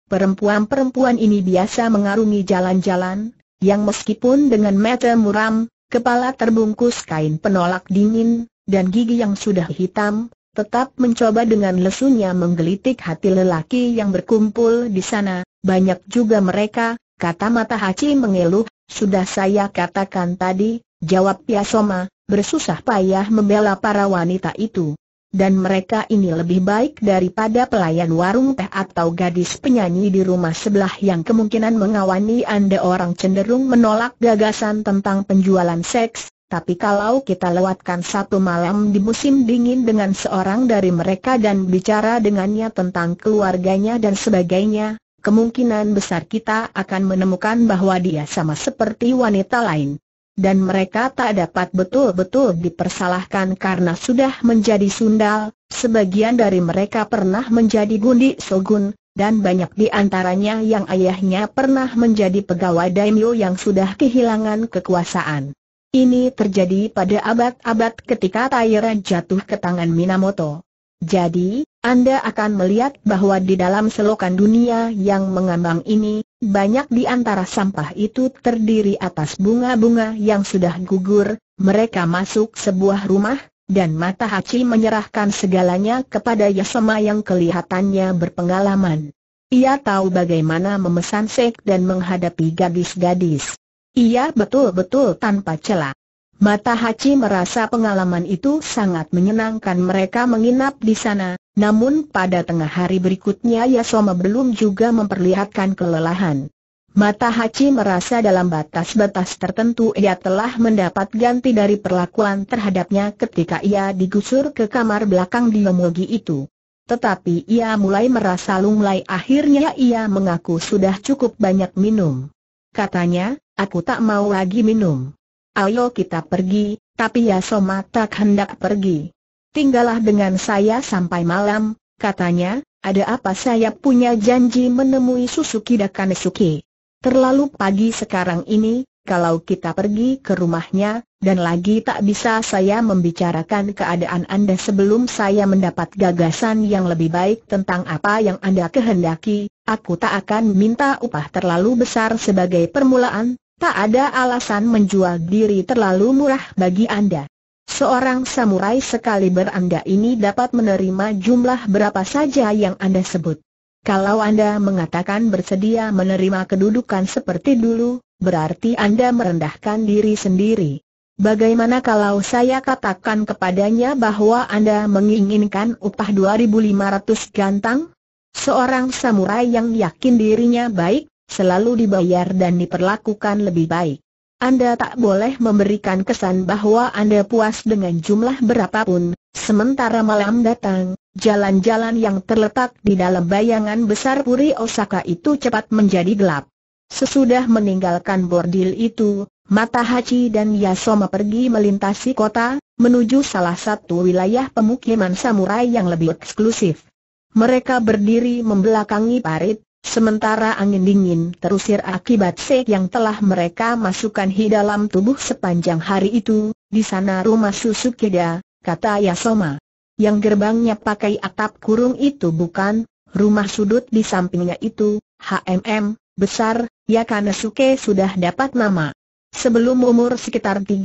Speaker 1: Perempuan-perempuan ini biasa mengarungi jalan-jalan, yang meskipun dengan mata muram, kepala terbungkus kain penolak dingin, dan gigi yang sudah hitam, tetap mencoba dengan lesunya menggelitik hati lelaki yang berkumpul di sana, banyak juga mereka, kata mata Haji mengeluh, sudah saya katakan tadi, jawab Piasoma, bersusah payah membela para wanita itu dan mereka ini lebih baik daripada pelayan warung teh atau gadis penyanyi di rumah sebelah yang kemungkinan mengawani Anda orang cenderung menolak gagasan tentang penjualan seks, tapi kalau kita lewatkan satu malam di musim dingin dengan seorang dari mereka dan bicara dengannya tentang keluarganya dan sebagainya, kemungkinan besar kita akan menemukan bahwa dia sama seperti wanita lain dan mereka tak dapat betul-betul dipersalahkan karena sudah menjadi sundal, sebagian dari mereka pernah menjadi gundi sogun, dan banyak di antaranya yang ayahnya pernah menjadi pegawai daimyo yang sudah kehilangan kekuasaan. Ini terjadi pada abad-abad ketika Taira jatuh ke tangan Minamoto. Jadi, Anda akan melihat bahwa di dalam selokan dunia yang mengambang ini, banyak di antara sampah itu terdiri atas bunga-bunga yang sudah gugur, mereka masuk sebuah rumah, dan Mata Hachi menyerahkan segalanya kepada Yasema yang kelihatannya berpengalaman. Ia tahu bagaimana memesan sek dan menghadapi gadis-gadis. Ia betul-betul tanpa celah. Mata Hachi merasa pengalaman itu sangat menyenangkan mereka menginap di sana, namun pada tengah hari berikutnya Yasoma belum juga memperlihatkan kelelahan. Mata Hachi merasa dalam batas-batas tertentu ia telah mendapat ganti dari perlakuan terhadapnya ketika ia digusur ke kamar belakang di Yomogi itu. Tetapi ia mulai merasa lunglai akhirnya ia mengaku sudah cukup banyak minum. Katanya, aku tak mau lagi minum. Ayo kita pergi, tapi Yasoma tak hendak pergi. Tinggallah dengan saya sampai malam, katanya, ada apa saya punya janji menemui Susuki Dakanesuki. Terlalu pagi sekarang ini, kalau kita pergi ke rumahnya, dan lagi tak bisa saya membicarakan keadaan Anda sebelum saya mendapat gagasan yang lebih baik tentang apa yang Anda kehendaki, aku tak akan minta upah terlalu besar sebagai permulaan, Tak ada alasan menjual diri terlalu murah bagi Anda. Seorang samurai sekali beranda ini dapat menerima jumlah berapa saja yang Anda sebut. Kalau Anda mengatakan bersedia menerima kedudukan seperti dulu, berarti Anda merendahkan diri sendiri. Bagaimana kalau saya katakan kepadanya bahwa Anda menginginkan upah 2500 gantang? Seorang samurai yang yakin dirinya baik selalu dibayar dan diperlakukan lebih baik. Anda tak boleh memberikan kesan bahwa Anda puas dengan jumlah berapapun, sementara malam datang, jalan-jalan yang terletak di dalam bayangan besar Puri Osaka itu cepat menjadi gelap. Sesudah meninggalkan bordil itu, Mata Hachi dan Yasoma pergi melintasi kota, menuju salah satu wilayah pemukiman samurai yang lebih eksklusif. Mereka berdiri membelakangi parit, Sementara angin dingin terusir akibat sek yang telah mereka masukkan di dalam tubuh sepanjang hari itu, di sana rumah susu keda, kata Yasoma. Yang gerbangnya pakai atap kurung itu bukan, rumah sudut di sampingnya itu, HMM, besar, Yakanesuke sudah dapat nama. Sebelum umur sekitar 30,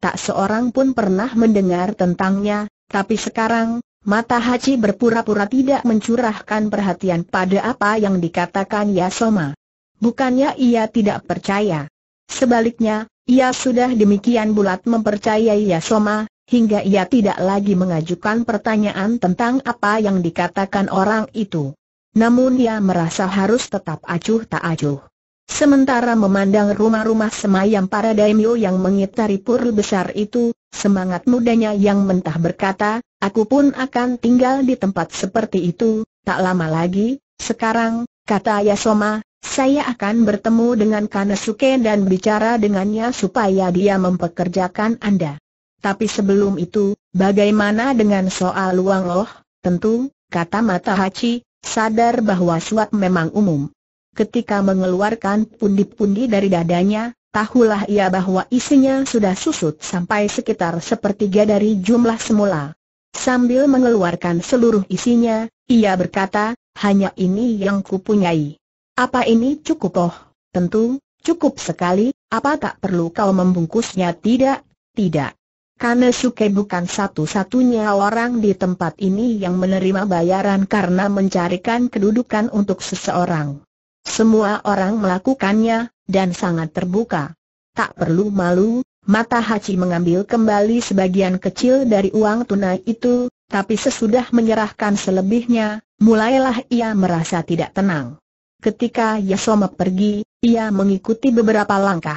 Speaker 1: tak seorang pun pernah mendengar tentangnya, tapi sekarang, Mata Haji berpura-pura tidak mencurahkan perhatian pada apa yang dikatakan Yasoma. Bukannya ia tidak percaya. Sebaliknya, ia sudah demikian bulat mempercayai Yasoma, hingga ia tidak lagi mengajukan pertanyaan tentang apa yang dikatakan orang itu. Namun ia merasa harus tetap acuh tak acuh. Sementara memandang rumah-rumah semayam para daimyo yang mengitari pura besar itu, semangat mudanya yang mentah berkata, Aku pun akan tinggal di tempat seperti itu, tak lama lagi, sekarang, kata Yasoma, saya akan bertemu dengan Kanasuke dan bicara dengannya supaya dia mempekerjakan Anda. Tapi sebelum itu, bagaimana dengan soal Luang loh, Tentu, kata Matahachi, sadar bahwa suap memang umum. Ketika mengeluarkan pundi-pundi dari dadanya, tahulah ia bahwa isinya sudah susut sampai sekitar sepertiga dari jumlah semula. Sambil mengeluarkan seluruh isinya, ia berkata, hanya ini yang kupunyai. Apa ini cukup oh? Tentu, cukup sekali, apa tak perlu kau membungkusnya tidak? Tidak. Karena Suke bukan satu-satunya orang di tempat ini yang menerima bayaran karena mencarikan kedudukan untuk seseorang. Semua orang melakukannya, dan sangat terbuka. Tak perlu malu, Mata Haji mengambil kembali sebagian kecil dari uang tunai itu, tapi sesudah menyerahkan selebihnya, mulailah ia merasa tidak tenang. Ketika Yasoma pergi, ia mengikuti beberapa langkah.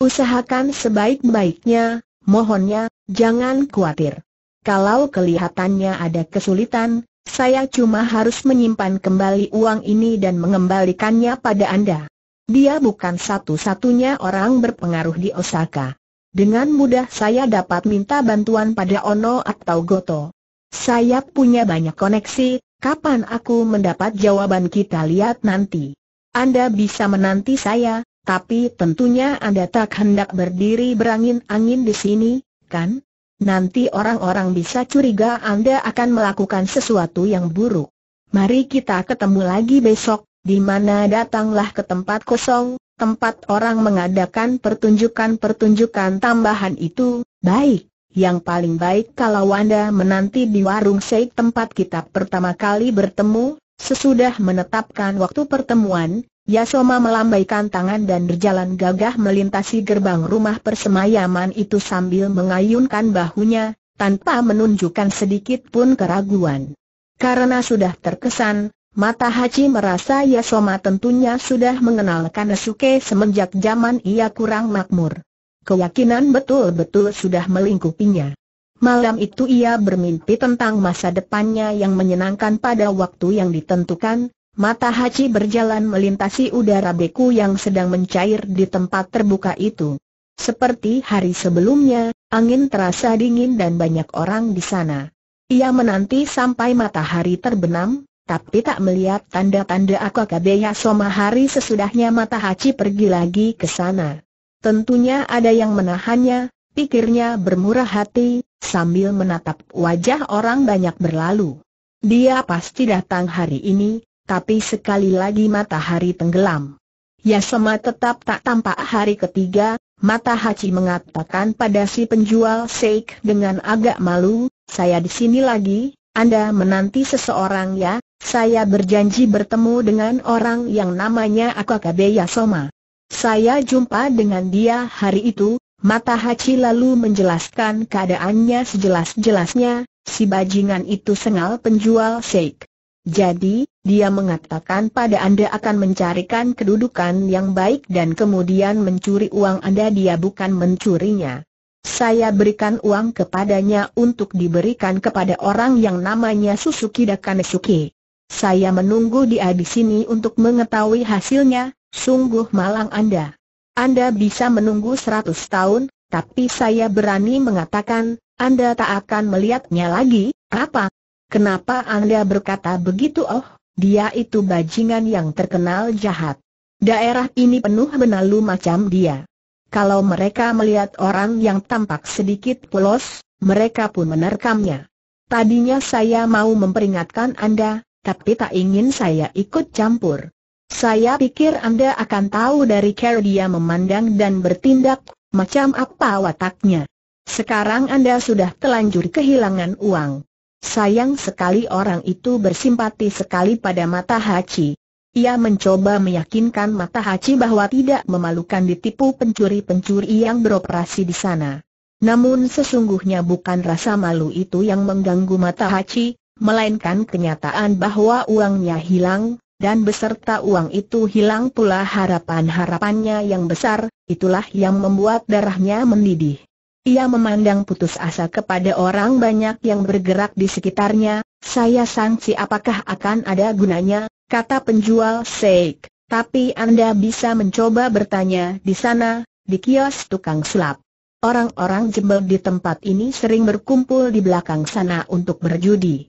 Speaker 1: Usahakan sebaik-baiknya, mohonnya, jangan khawatir. Kalau kelihatannya ada kesulitan, saya cuma harus menyimpan kembali uang ini dan mengembalikannya pada Anda. Dia bukan satu-satunya orang berpengaruh di Osaka. Dengan mudah saya dapat minta bantuan pada Ono atau Goto. Saya punya banyak koneksi, kapan aku mendapat jawaban kita lihat nanti. Anda bisa menanti saya, tapi tentunya Anda tak hendak berdiri berangin-angin di sini, kan? Nanti orang-orang bisa curiga Anda akan melakukan sesuatu yang buruk. Mari kita ketemu lagi besok, di mana datanglah ke tempat kosong, tempat orang mengadakan pertunjukan-pertunjukan tambahan itu, baik. Yang paling baik kalau anda menanti di warung Seik tempat kita pertama kali bertemu, sesudah menetapkan waktu pertemuan, Yasoma melambaikan tangan dan berjalan gagah melintasi gerbang rumah persemayaman itu sambil mengayunkan bahunya, tanpa menunjukkan sedikit pun keraguan. Karena sudah terkesan, Mata Haji merasa Yasoma tentunya sudah mengenal Kanesuke semenjak zaman ia kurang makmur. Keyakinan betul-betul sudah melingkupinya. Malam itu ia bermimpi tentang masa depannya yang menyenangkan pada waktu yang ditentukan, Mata Haji berjalan melintasi udara beku yang sedang mencair di tempat terbuka itu. Seperti hari sebelumnya, angin terasa dingin dan banyak orang di sana. Ia menanti sampai matahari terbenam, tapi tak melihat tanda-tanda aku Akakabe Yasoma hari sesudahnya mata Haji pergi lagi ke sana. Tentunya ada yang menahannya, pikirnya bermurah hati, sambil menatap wajah orang banyak berlalu. Dia pasti datang hari ini, tapi sekali lagi matahari tenggelam. Ya Yasoma tetap tak tampak hari ketiga, mata Haji mengatakan pada si penjual seik dengan agak malu, saya di sini lagi, Anda menanti seseorang ya, saya berjanji bertemu dengan orang yang namanya Akakabe Yasoma. Saya jumpa dengan dia hari itu, Mata Hachi lalu menjelaskan keadaannya sejelas-jelasnya, si bajingan itu sengal penjual seik. Jadi, dia mengatakan pada Anda akan mencarikan kedudukan yang baik dan kemudian mencuri uang Anda dia bukan mencurinya. Saya berikan uang kepadanya untuk diberikan kepada orang yang namanya Susuki Dakanesuki. Saya menunggu dia di sini untuk mengetahui hasilnya, sungguh malang Anda. Anda bisa menunggu seratus tahun, tapi saya berani mengatakan, Anda tak akan melihatnya lagi, apa? Kenapa Anda berkata begitu oh, dia itu bajingan yang terkenal jahat. Daerah ini penuh benalu macam dia. Kalau mereka melihat orang yang tampak sedikit polos, mereka pun menerkamnya. Tadinya saya mau memperingatkan Anda, tapi tak ingin saya ikut campur. Saya pikir Anda akan tahu dari cara dia memandang dan bertindak, macam apa wataknya. Sekarang Anda sudah telanjur kehilangan uang. Sayang sekali orang itu bersimpati sekali pada mata Haji. Ia mencoba meyakinkan mata Haji bahwa tidak memalukan ditipu pencuri-pencuri yang beroperasi di sana. Namun sesungguhnya bukan rasa malu itu yang mengganggu mata Haji, melainkan kenyataan bahwa uangnya hilang, dan beserta uang itu hilang pula harapan-harapannya yang besar, itulah yang membuat darahnya mendidih. Ia memandang putus asa kepada orang banyak yang bergerak di sekitarnya, saya sangsi apakah akan ada gunanya, kata penjual seik, tapi Anda bisa mencoba bertanya di sana, di kios tukang sulap. Orang-orang jembel di tempat ini sering berkumpul di belakang sana untuk berjudi.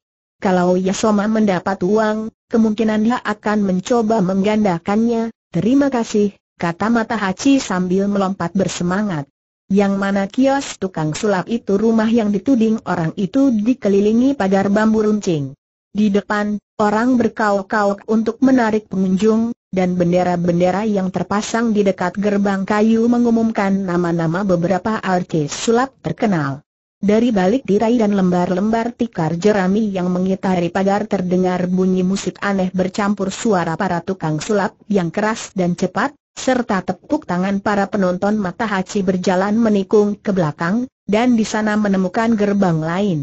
Speaker 1: Kalau Yasoma mendapat uang, kemungkinan dia akan mencoba menggandakannya. Terima kasih, kata Mata Hachi sambil melompat bersemangat. Yang mana kios tukang sulap itu rumah yang dituding orang itu dikelilingi pagar bambu runcing. Di depan, orang berkauk-kauk untuk menarik pengunjung, dan bendera-bendera yang terpasang di dekat gerbang kayu mengumumkan nama-nama beberapa artis sulap terkenal. Dari balik tirai dan lembar-lembar tikar jerami yang mengitari pagar terdengar bunyi musik aneh bercampur suara para tukang sulap yang keras dan cepat, serta tepuk tangan para penonton mata haji berjalan menikung ke belakang, dan di sana menemukan gerbang lain.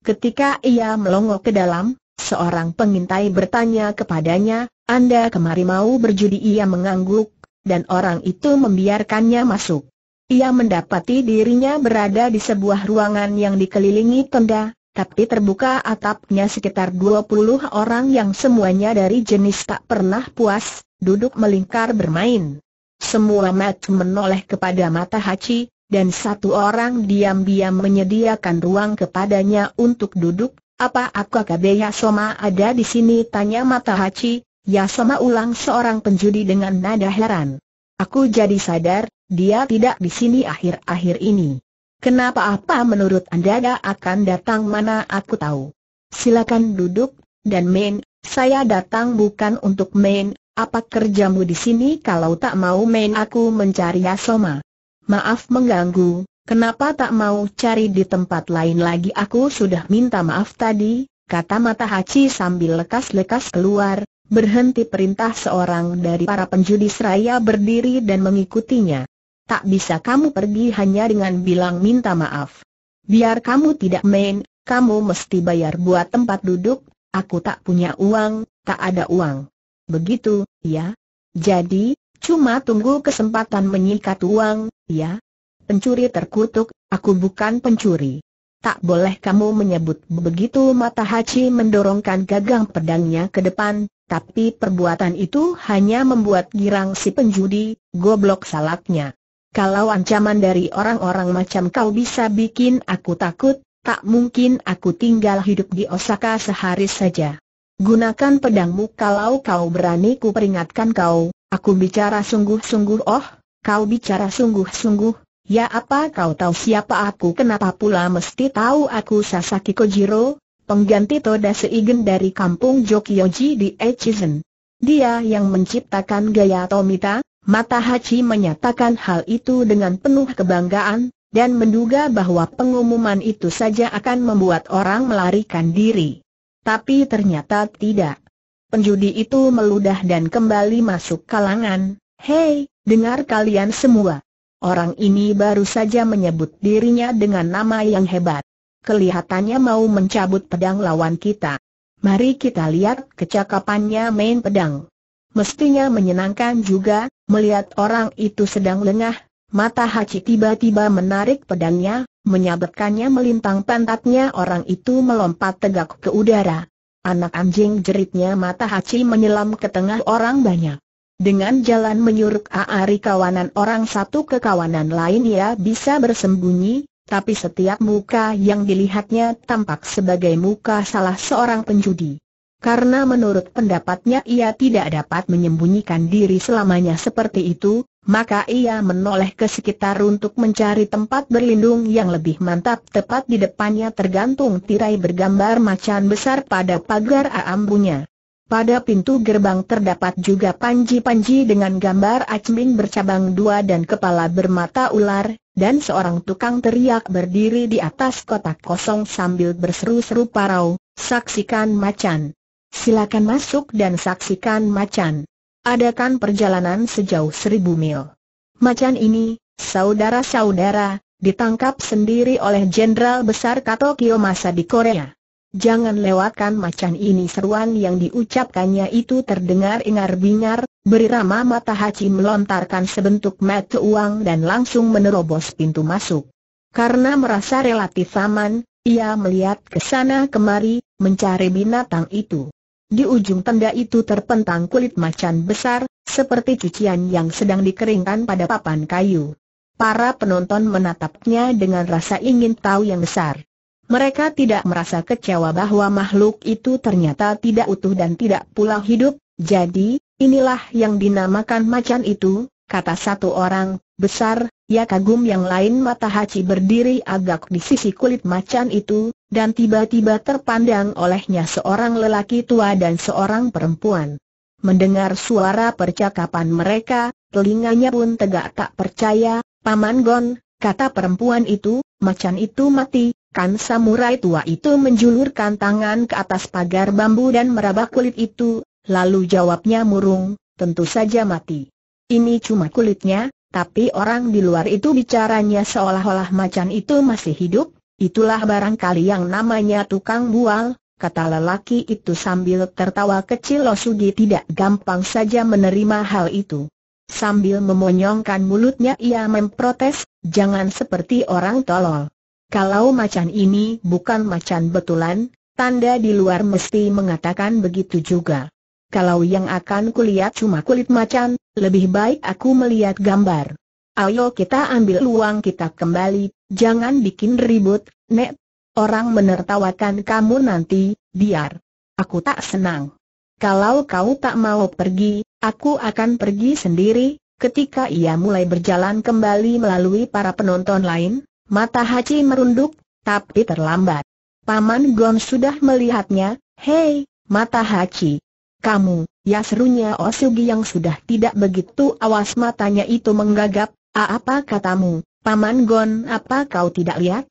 Speaker 1: Ketika ia melongo ke dalam, seorang pengintai bertanya kepadanya, Anda kemari mau berjudi ia mengangguk, dan orang itu membiarkannya masuk. Ia mendapati dirinya berada di sebuah ruangan yang dikelilingi tenda, tapi terbuka atapnya sekitar 20 orang yang semuanya dari jenis tak pernah puas, duduk melingkar bermain. Semua mata menoleh kepada mata Hachi, dan satu orang diam-diam menyediakan ruang kepadanya untuk duduk. Apa aku KB Yasoma ada di sini? Tanya mata Hachi. Yasoma ulang seorang penjudi dengan nada heran. Aku jadi sadar, dia tidak di sini akhir-akhir ini. Kenapa apa menurut Anda akan datang mana aku tahu? Silakan duduk, dan main, saya datang bukan untuk main, apa kerjamu di sini kalau tak mau main aku mencari Yasoma? Maaf mengganggu, kenapa tak mau cari di tempat lain lagi aku sudah minta maaf tadi, kata mata Haji sambil lekas-lekas keluar, berhenti perintah seorang dari para penjudi seraya berdiri dan mengikutinya tak bisa kamu pergi hanya dengan bilang minta maaf. Biar kamu tidak main, kamu mesti bayar buat tempat duduk, aku tak punya uang, tak ada uang. Begitu, ya? Jadi, cuma tunggu kesempatan menyikat uang, ya? Pencuri terkutuk, aku bukan pencuri. Tak boleh kamu menyebut begitu mata Hachi mendorongkan gagang pedangnya ke depan, tapi perbuatan itu hanya membuat girang si penjudi, goblok salaknya. Kalau ancaman dari orang-orang macam kau bisa bikin aku takut, tak mungkin aku tinggal hidup di Osaka sehari saja. Gunakan pedangmu kalau kau berani ku peringatkan kau, aku bicara sungguh-sungguh oh, kau bicara sungguh-sungguh, ya apa kau tahu siapa aku kenapa pula mesti tahu aku Sasaki Kojiro, pengganti Toda Seigen dari kampung Jokyoji di Echizen. Dia yang menciptakan gaya Tomita, Mata Haji menyatakan hal itu dengan penuh kebanggaan, dan menduga bahwa pengumuman itu saja akan membuat orang melarikan diri. Tapi ternyata tidak. Penjudi itu meludah dan kembali masuk kalangan. Hei, dengar kalian semua. Orang ini baru saja menyebut dirinya dengan nama yang hebat. Kelihatannya mau mencabut pedang lawan kita. Mari kita lihat kecakapannya main pedang. Mestinya menyenangkan juga, melihat orang itu sedang lengah, mata Haji tiba-tiba menarik pedangnya, menyabetkannya melintang pantatnya orang itu melompat tegak ke udara. Anak anjing jeritnya mata Haji menyelam ke tengah orang banyak. Dengan jalan menyuruk aari kawanan orang satu ke kawanan lain ia bisa bersembunyi, tapi setiap muka yang dilihatnya tampak sebagai muka salah seorang penjudi. Karena menurut pendapatnya ia tidak dapat menyembunyikan diri selamanya seperti itu, maka ia menoleh ke sekitar untuk mencari tempat berlindung yang lebih mantap tepat di depannya tergantung tirai bergambar macan besar pada pagar aambunya. Pada pintu gerbang terdapat juga panji-panji dengan gambar acming bercabang dua dan kepala bermata ular, dan seorang tukang teriak berdiri di atas kotak kosong sambil berseru-seru parau, saksikan macan silakan masuk dan saksikan macan. Adakan perjalanan sejauh seribu mil. Macan ini, saudara-saudara, ditangkap sendiri oleh Jenderal Besar Kato Kiyomasa di Korea. Jangan lewatkan macan ini seruan yang diucapkannya itu terdengar ingar-bingar, berirama mata Haji melontarkan sebentuk mata uang dan langsung menerobos pintu masuk. Karena merasa relatif aman, ia melihat ke sana kemari, mencari binatang itu. Di ujung tenda itu terpentang kulit macan besar, seperti cucian yang sedang dikeringkan pada papan kayu. Para penonton menatapnya dengan rasa ingin tahu yang besar. Mereka tidak merasa kecewa bahwa makhluk itu ternyata tidak utuh dan tidak pula hidup, jadi, inilah yang dinamakan macan itu, kata satu orang, besar, Ya kagum yang lain mata Haji berdiri agak di sisi kulit macan itu, dan tiba-tiba terpandang olehnya seorang lelaki tua dan seorang perempuan. Mendengar suara percakapan mereka, telinganya pun tegak tak percaya, Paman Gon, kata perempuan itu, macan itu mati, kan samurai tua itu menjulurkan tangan ke atas pagar bambu dan meraba kulit itu, lalu jawabnya murung, tentu saja mati. Ini cuma kulitnya, tapi orang di luar itu bicaranya seolah-olah macan itu masih hidup, itulah barangkali yang namanya tukang bual, kata lelaki itu sambil tertawa kecil Osugi tidak gampang saja menerima hal itu. Sambil memonyongkan mulutnya ia memprotes, jangan seperti orang tolol. Kalau macan ini bukan macan betulan, tanda di luar mesti mengatakan begitu juga. Kalau yang akan kulihat cuma kulit macan, lebih baik aku melihat gambar. Ayo kita ambil uang kita kembali, jangan bikin ribut, Nek. Orang menertawakan kamu nanti, biar. Aku tak senang. Kalau kau tak mau pergi, aku akan pergi sendiri. Ketika ia mulai berjalan kembali melalui para penonton lain, mata Haji merunduk, tapi terlambat. Paman Gon sudah melihatnya, hei, mata Haji. Kamu, ya serunya Osugi oh yang sudah tidak begitu awas matanya itu menggagap, A apa katamu, Paman Gon apa kau tidak lihat?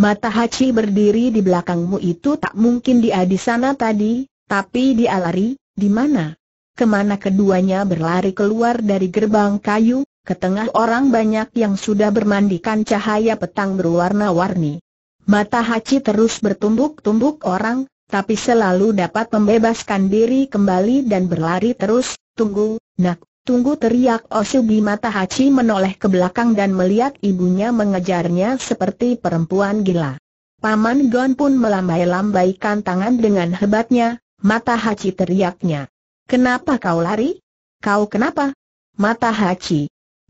Speaker 1: Mata Hachi berdiri di belakangmu itu tak mungkin dia di sana tadi, tapi dia lari, di mana? Kemana keduanya berlari keluar dari gerbang kayu, ke tengah orang banyak yang sudah bermandikan cahaya petang berwarna-warni. Mata Hachi terus bertumbuk-tumbuk orang, tapi selalu dapat membebaskan diri kembali dan berlari terus, tunggu, nak, tunggu teriak Osubi Matahachi menoleh ke belakang dan melihat ibunya mengejarnya seperti perempuan gila. Paman Gon pun melambai-lambaikan tangan dengan hebatnya, Mata Hachi teriaknya. Kenapa kau lari? Kau kenapa? Mata Hachi.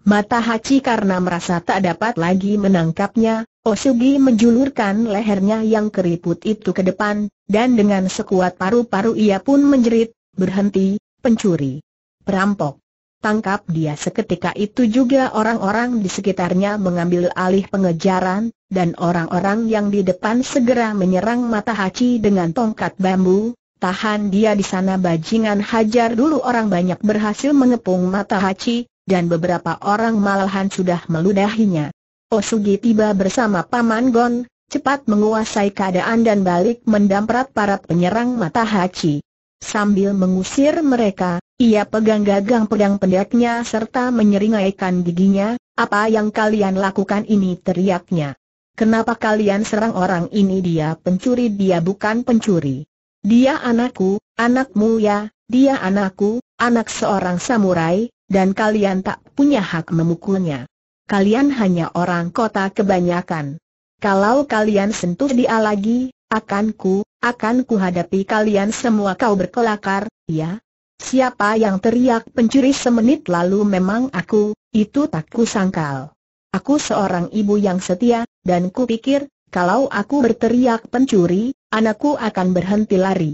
Speaker 1: Mata Hachi karena merasa tak dapat lagi menangkapnya, Osugi menjulurkan lehernya yang keriput itu ke depan, dan dengan sekuat paru-paru ia pun menjerit, berhenti, pencuri. Perampok. Tangkap dia seketika itu juga orang-orang di sekitarnya mengambil alih pengejaran, dan orang-orang yang di depan segera menyerang Mata Hachi dengan tongkat bambu, tahan dia di sana bajingan hajar dulu orang banyak berhasil mengepung Mata Hachi, dan beberapa orang malahan sudah meludahinya. Osugi tiba bersama Paman Gon, cepat menguasai keadaan dan balik mendamprat para penyerang mata Hachi. Sambil mengusir mereka, ia pegang gagang pedang pendeknya serta menyeringaikan giginya, apa yang kalian lakukan ini teriaknya. Kenapa kalian serang orang ini dia pencuri dia bukan pencuri. Dia anakku, anakmu ya, dia anakku, anak seorang samurai, dan kalian tak punya hak memukulnya. Kalian hanya orang kota kebanyakan. Kalau kalian sentuh dia lagi, akan ku, akan ku hadapi kalian semua kau berkelakar, ya? Siapa yang teriak pencuri semenit lalu memang aku, itu tak ku sangkal. Aku seorang ibu yang setia, dan ku pikir, kalau aku berteriak pencuri, anakku akan berhenti lari.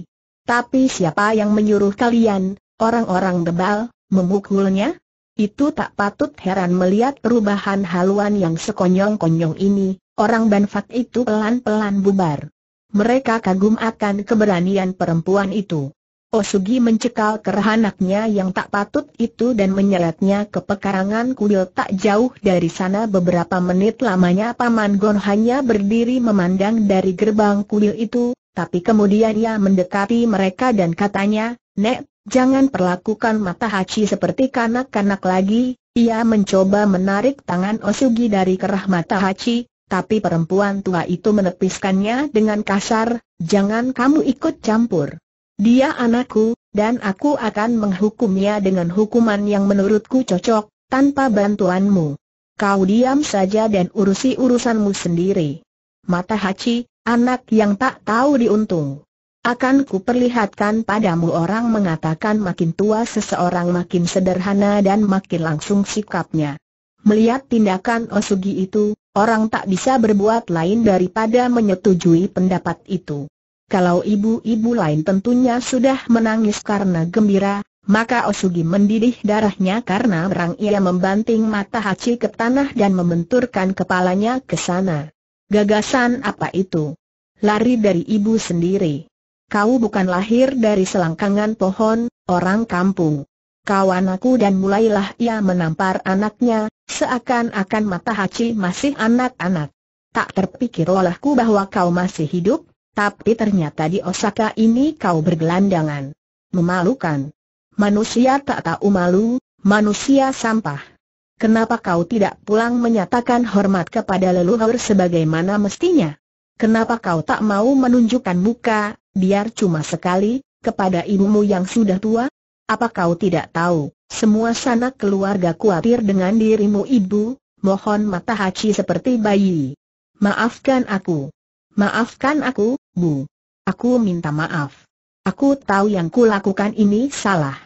Speaker 1: Tapi siapa yang menyuruh kalian, orang-orang bebal, Memukulnya? Itu tak patut heran melihat perubahan haluan yang sekonyong-konyong ini, orang Banfat itu pelan-pelan bubar. Mereka kagum akan keberanian perempuan itu. Osugi mencekal kerhanaknya yang tak patut itu dan menyeretnya ke pekarangan kuil tak jauh dari sana beberapa menit lamanya Paman Gon hanya berdiri memandang dari gerbang kuil itu, tapi kemudian ia mendekati mereka dan katanya, Nek, Jangan perlakukan mata Hachi seperti kanak-kanak lagi, ia mencoba menarik tangan Osugi dari kerah mata Hachi, tapi perempuan tua itu menepiskannya dengan kasar, jangan kamu ikut campur. Dia anakku, dan aku akan menghukumnya dengan hukuman yang menurutku cocok, tanpa bantuanmu. Kau diam saja dan urusi urusanmu sendiri. Mata Hachi, anak yang tak tahu diuntung. Akan kuperlihatkan padamu orang mengatakan makin tua seseorang makin sederhana dan makin langsung sikapnya. Melihat tindakan Osugi itu, orang tak bisa berbuat lain daripada menyetujui pendapat itu. Kalau ibu-ibu lain tentunya sudah menangis karena gembira, maka Osugi mendidih darahnya karena berang ia membanting mata Hachi ke tanah dan membenturkan kepalanya ke sana. Gagasan apa itu? Lari dari ibu sendiri kau bukan lahir dari selangkangan pohon, orang kampung. Kawan aku dan mulailah ia menampar anaknya, seakan-akan mata Hachi masih anak-anak. Tak terpikir olehku bahwa kau masih hidup, tapi ternyata di Osaka ini kau bergelandangan. Memalukan. Manusia tak tahu malu, manusia sampah. Kenapa kau tidak pulang menyatakan hormat kepada leluhur sebagaimana mestinya? Kenapa kau tak mau menunjukkan muka, biar cuma sekali, kepada ibumu yang sudah tua? Apa kau tidak tahu, semua sanak keluarga khawatir dengan dirimu ibu, mohon mata haji seperti bayi. Maafkan aku. Maafkan aku, Bu. Aku minta maaf. Aku tahu yang kulakukan ini salah.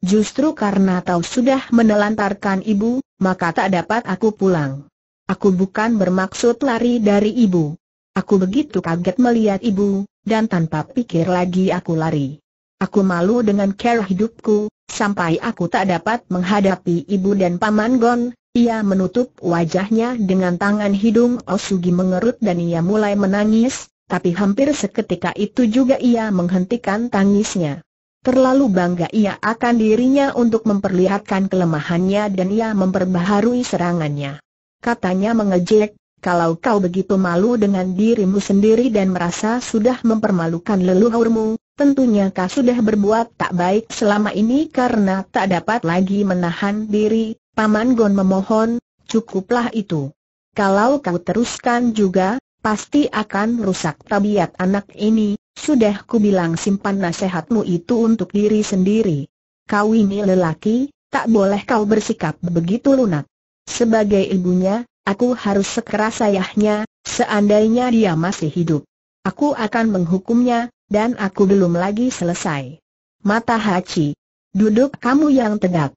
Speaker 1: Justru karena tahu sudah menelantarkan ibu, maka tak dapat aku pulang. Aku bukan bermaksud lari dari ibu. Aku begitu kaget melihat ibu, dan tanpa pikir lagi aku lari. Aku malu dengan cara hidupku, sampai aku tak dapat menghadapi ibu dan paman Gon, ia menutup wajahnya dengan tangan hidung Osugi mengerut dan ia mulai menangis, tapi hampir seketika itu juga ia menghentikan tangisnya. Terlalu bangga ia akan dirinya untuk memperlihatkan kelemahannya dan ia memperbaharui serangannya. Katanya mengejek, kalau kau begitu malu dengan dirimu sendiri dan merasa sudah mempermalukan leluhurmu, tentunya kau sudah berbuat tak baik selama ini karena tak dapat lagi menahan diri, Paman Gon memohon, cukuplah itu. Kalau kau teruskan juga, pasti akan rusak tabiat anak ini, sudah ku bilang simpan nasihatmu itu untuk diri sendiri. Kau ini lelaki, tak boleh kau bersikap begitu lunak. Sebagai ibunya, Aku harus sekeras ayahnya, seandainya dia masih hidup. Aku akan menghukumnya, dan aku belum lagi selesai. Mata Hachi. Duduk kamu yang tegak.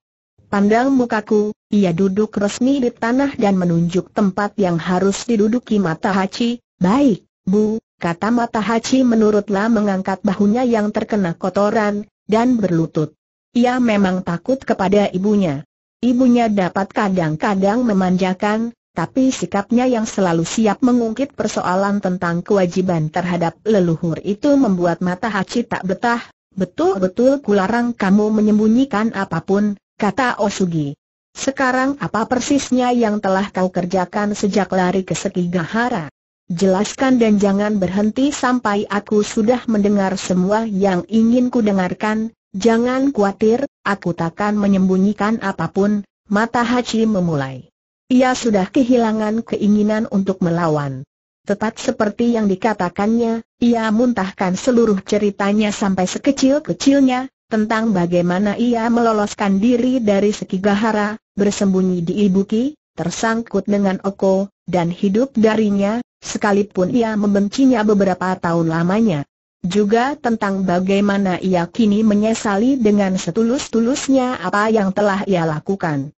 Speaker 1: Pandang mukaku, ia duduk resmi di tanah dan menunjuk tempat yang harus diduduki Mata Hachi. Baik, Bu, kata Mata Hachi menurutlah mengangkat bahunya yang terkena kotoran, dan berlutut. Ia memang takut kepada ibunya. Ibunya dapat kadang-kadang memanjakan, tapi sikapnya yang selalu siap mengungkit persoalan tentang kewajiban terhadap leluhur itu membuat mata Hachi tak betah. Betul-betul kularang kamu menyembunyikan apapun, kata Osugi. Sekarang apa persisnya yang telah kau kerjakan sejak lari ke Sekigahara? Jelaskan dan jangan berhenti sampai aku sudah mendengar semua yang ingin ku dengarkan, jangan khawatir, aku takkan menyembunyikan apapun, mata Haji memulai. Ia sudah kehilangan keinginan untuk melawan. Tepat seperti yang dikatakannya, ia muntahkan seluruh ceritanya sampai sekecil-kecilnya, tentang bagaimana ia meloloskan diri dari Sekigahara, bersembunyi di Ibuki, tersangkut dengan Oko, dan hidup darinya, sekalipun ia membencinya beberapa tahun lamanya. Juga tentang bagaimana ia kini menyesali dengan setulus-tulusnya apa yang telah ia lakukan.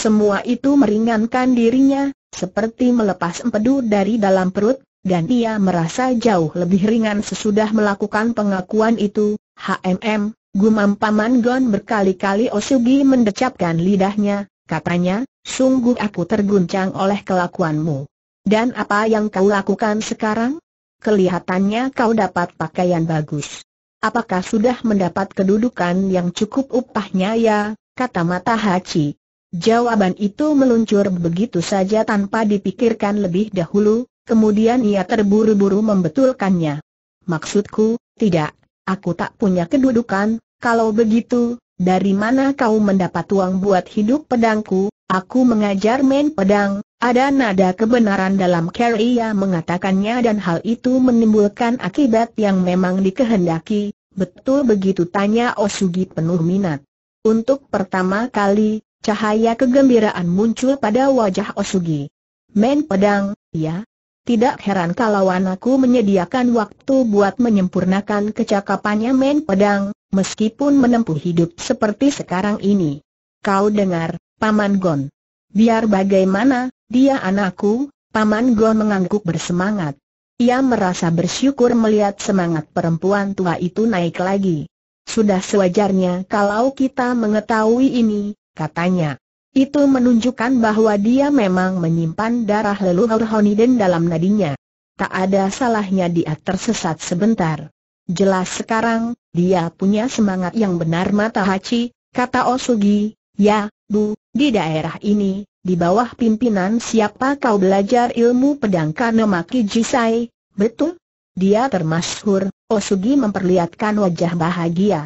Speaker 1: Semua itu meringankan dirinya, seperti melepas empedu dari dalam perut, dan ia merasa jauh lebih ringan sesudah melakukan pengakuan itu. HMM, gumam Paman Gon berkali-kali Osugi mendecapkan lidahnya, katanya, sungguh aku terguncang oleh kelakuanmu. Dan apa yang kau lakukan sekarang? Kelihatannya kau dapat pakaian bagus. Apakah sudah mendapat kedudukan yang cukup upahnya ya, kata mata Hachi. Jawaban itu meluncur begitu saja tanpa dipikirkan lebih dahulu, kemudian ia terburu-buru membetulkannya. Maksudku, tidak, aku tak punya kedudukan, kalau begitu, dari mana kau mendapat uang buat hidup pedangku, aku mengajar main pedang, ada nada kebenaran dalam ia mengatakannya dan hal itu menimbulkan akibat yang memang dikehendaki, betul begitu tanya Osugi penuh minat. Untuk pertama kali, Cahaya kegembiraan muncul pada wajah Osugi. Main pedang, ya? Tidak heran kalau anakku menyediakan waktu buat menyempurnakan kecakapannya main pedang, meskipun menempuh hidup seperti sekarang ini. Kau dengar, Paman Gon. Biar bagaimana, dia anakku, Paman Gon mengangguk bersemangat. Ia merasa bersyukur melihat semangat perempuan tua itu naik lagi. Sudah sewajarnya kalau kita mengetahui ini, katanya. Itu menunjukkan bahwa dia memang menyimpan darah leluhur Honiden dalam nadinya. Tak ada salahnya dia tersesat sebentar. Jelas sekarang, dia punya semangat yang benar mata haci, kata Osugi, ya, bu, di daerah ini, di bawah pimpinan siapa kau belajar ilmu pedang Kanomaki Jisai, betul? Dia termasyhur, Osugi memperlihatkan wajah bahagia.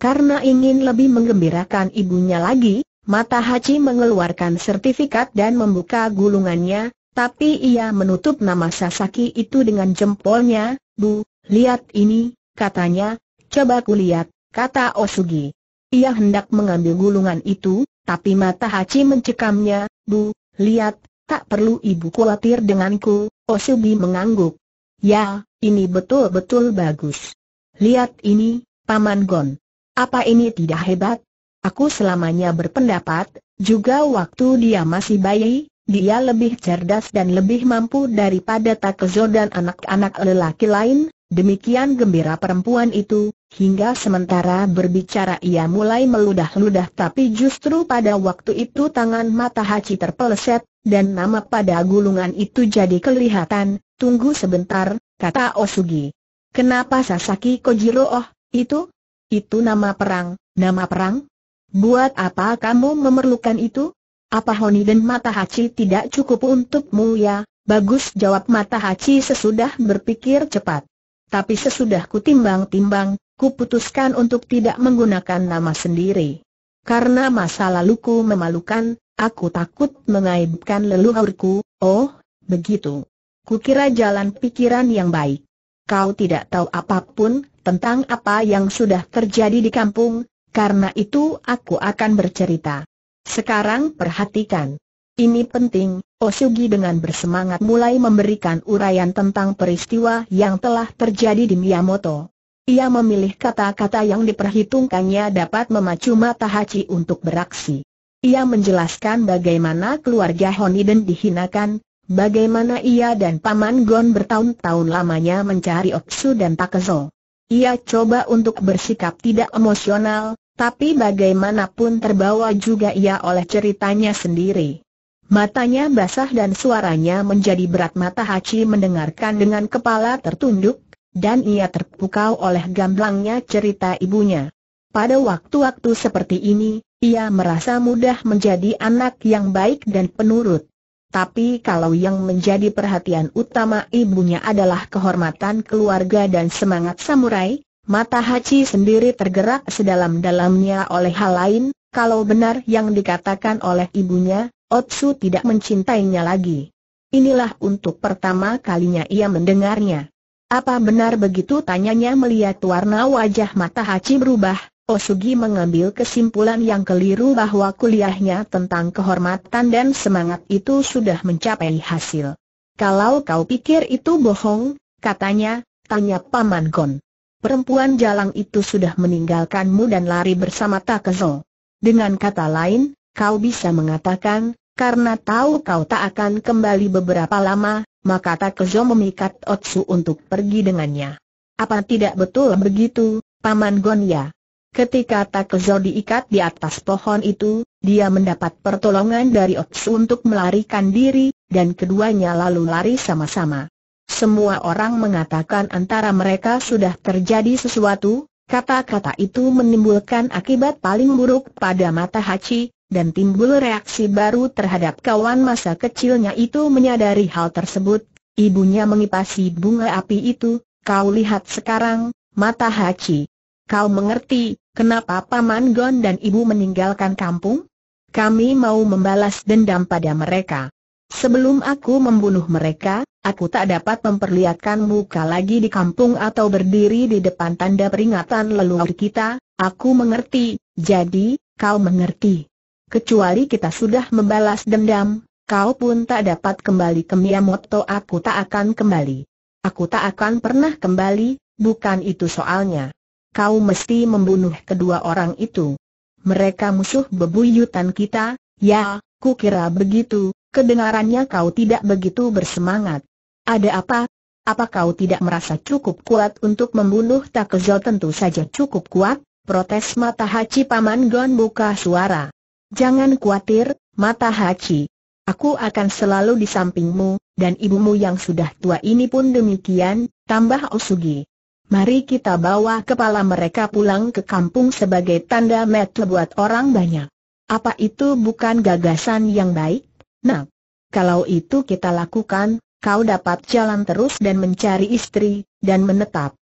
Speaker 1: Karena ingin lebih menggembirakan ibunya lagi, Mata Haji mengeluarkan sertifikat dan membuka gulungannya, tapi ia menutup nama Sasaki itu dengan jempolnya, Bu, lihat ini, katanya, coba kulihat, kata Osugi. Ia hendak mengambil gulungan itu, tapi mata Haji mencekamnya, Bu, lihat, tak perlu ibu khawatir denganku, Osugi mengangguk. Ya, ini betul-betul bagus. Lihat ini, Paman Gon. Apa ini tidak hebat? Aku selamanya berpendapat, juga waktu dia masih bayi, dia lebih cerdas dan lebih mampu daripada Takezo dan anak-anak lelaki lain, demikian gembira perempuan itu, hingga sementara berbicara ia mulai meludah-ludah tapi justru pada waktu itu tangan mata Haji terpeleset, dan nama pada gulungan itu jadi kelihatan, tunggu sebentar, kata Osugi. Kenapa Sasaki Kojiro oh, itu? Itu nama perang, nama perang? Buat apa kamu memerlukan itu? Apa Honi dan Mata Hachi tidak cukup untukmu ya? Bagus jawab Mata Hachi sesudah berpikir cepat. Tapi sesudah ku timbang-timbang, ku putuskan untuk tidak menggunakan nama sendiri. Karena masa laluku memalukan, aku takut mengaibkan leluhurku, oh, begitu. Kukira jalan pikiran yang baik. Kau tidak tahu apapun tentang apa yang sudah terjadi di kampung, karena itu aku akan bercerita. Sekarang perhatikan. Ini penting, Osugi dengan bersemangat mulai memberikan uraian tentang peristiwa yang telah terjadi di Miyamoto. Ia memilih kata-kata yang diperhitungkannya dapat memacu mata Hachi untuk beraksi. Ia menjelaskan bagaimana keluarga Honiden dihinakan, bagaimana ia dan Paman Gon bertahun-tahun lamanya mencari Oksu dan Takezo. Ia coba untuk bersikap tidak emosional, tapi bagaimanapun terbawa juga ia oleh ceritanya sendiri. Matanya basah dan suaranya menjadi berat mata Hachi mendengarkan dengan kepala tertunduk, dan ia terpukau oleh gamblangnya cerita ibunya. Pada waktu-waktu seperti ini, ia merasa mudah menjadi anak yang baik dan penurut. Tapi kalau yang menjadi perhatian utama ibunya adalah kehormatan keluarga dan semangat samurai, Mata Haji sendiri tergerak sedalam-dalamnya oleh hal lain, kalau benar yang dikatakan oleh ibunya, Otsu tidak mencintainya lagi. Inilah untuk pertama kalinya ia mendengarnya. Apa benar begitu tanyanya melihat warna wajah mata Haji berubah, Osugi mengambil kesimpulan yang keliru bahwa kuliahnya tentang kehormatan dan semangat itu sudah mencapai hasil. Kalau kau pikir itu bohong, katanya, tanya Paman Gon perempuan jalang itu sudah meninggalkanmu dan lari bersama Takezo. Dengan kata lain, kau bisa mengatakan, karena tahu kau tak akan kembali beberapa lama, maka Takezo memikat Otsu untuk pergi dengannya. Apa tidak betul begitu, Paman Gonya? Ketika Takezo diikat di atas pohon itu, dia mendapat pertolongan dari Otsu untuk melarikan diri, dan keduanya lalu lari sama-sama. Semua orang mengatakan antara mereka sudah terjadi sesuatu, kata-kata itu menimbulkan akibat paling buruk pada mata Hachi, dan timbul reaksi baru terhadap kawan masa kecilnya itu menyadari hal tersebut. Ibunya mengipasi bunga api itu, kau lihat sekarang, mata Hachi. Kau mengerti, kenapa Paman Gon dan ibu meninggalkan kampung? Kami mau membalas dendam pada mereka. Sebelum aku membunuh mereka, aku tak dapat memperlihatkan muka lagi di kampung atau berdiri di depan tanda peringatan leluhur kita, aku mengerti, jadi, kau mengerti. Kecuali kita sudah membalas dendam, kau pun tak dapat kembali ke Miyamoto aku tak akan kembali. Aku tak akan pernah kembali, bukan itu soalnya. Kau mesti membunuh kedua orang itu. Mereka musuh bebuyutan kita, ya, kukira begitu, kedengarannya kau tidak begitu bersemangat. Ada apa? Apa kau tidak merasa cukup kuat untuk membunuh Takezo tentu saja cukup kuat? Protes mata Hachi Paman Gon buka suara. Jangan khawatir, mata Hachi. Aku akan selalu di sampingmu, dan ibumu yang sudah tua ini pun demikian, tambah Osugi. Mari kita bawa kepala mereka pulang ke kampung sebagai tanda metle buat orang banyak. Apa itu bukan gagasan yang baik? Nah, kalau itu kita lakukan, kau dapat jalan terus dan mencari istri, dan menetap.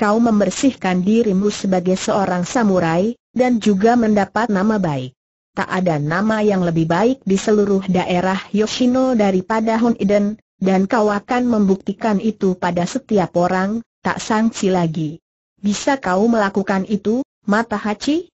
Speaker 1: Kau membersihkan dirimu sebagai seorang samurai, dan juga mendapat nama baik. Tak ada nama yang lebih baik di seluruh daerah Yoshino daripada Honiden, dan kau akan membuktikan itu pada setiap orang, tak sangsi lagi. Bisa kau melakukan itu, Mata Hachi?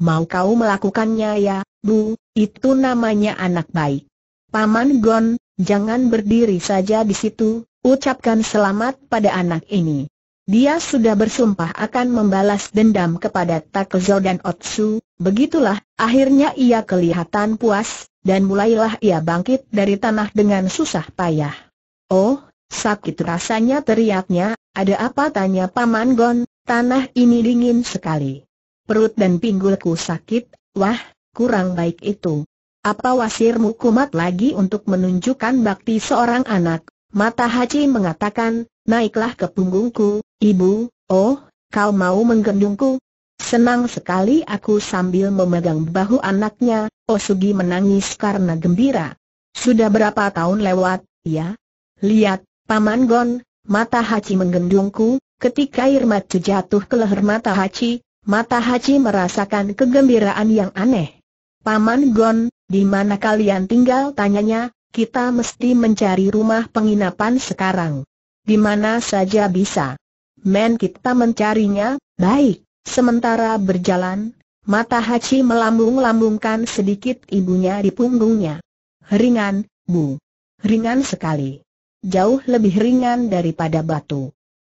Speaker 1: Mau kau melakukannya ya, Bu, itu namanya anak baik. Paman Gon, jangan berdiri saja di situ, ucapkan selamat pada anak ini. Dia sudah bersumpah akan membalas dendam kepada Takezo dan Otsu, begitulah, akhirnya ia kelihatan puas, dan mulailah ia bangkit dari tanah dengan susah payah. Oh, sakit rasanya teriaknya, ada apa tanya Paman Gon, tanah ini dingin sekali. Perut dan pinggulku sakit, wah, kurang baik itu. Apa wasirmu kumat lagi untuk menunjukkan bakti seorang anak? Mata Haji mengatakan, naiklah ke punggungku, ibu, oh, kau mau menggendongku? Senang sekali aku sambil memegang bahu anaknya, Osugi menangis karena gembira. Sudah berapa tahun lewat, ya? Lihat, Paman Gon, mata Haji menggendongku, ketika air mata jatuh ke leher mata Haji, mata Haji merasakan kegembiraan yang aneh. Paman Gon, di mana kalian tinggal tanyanya, kita mesti mencari rumah penginapan sekarang. Di mana saja bisa. Men kita mencarinya, baik. Sementara berjalan, mata Haji melambung-lambungkan sedikit ibunya di punggungnya. Ringan, Bu. Ringan sekali. Jauh lebih ringan daripada batu.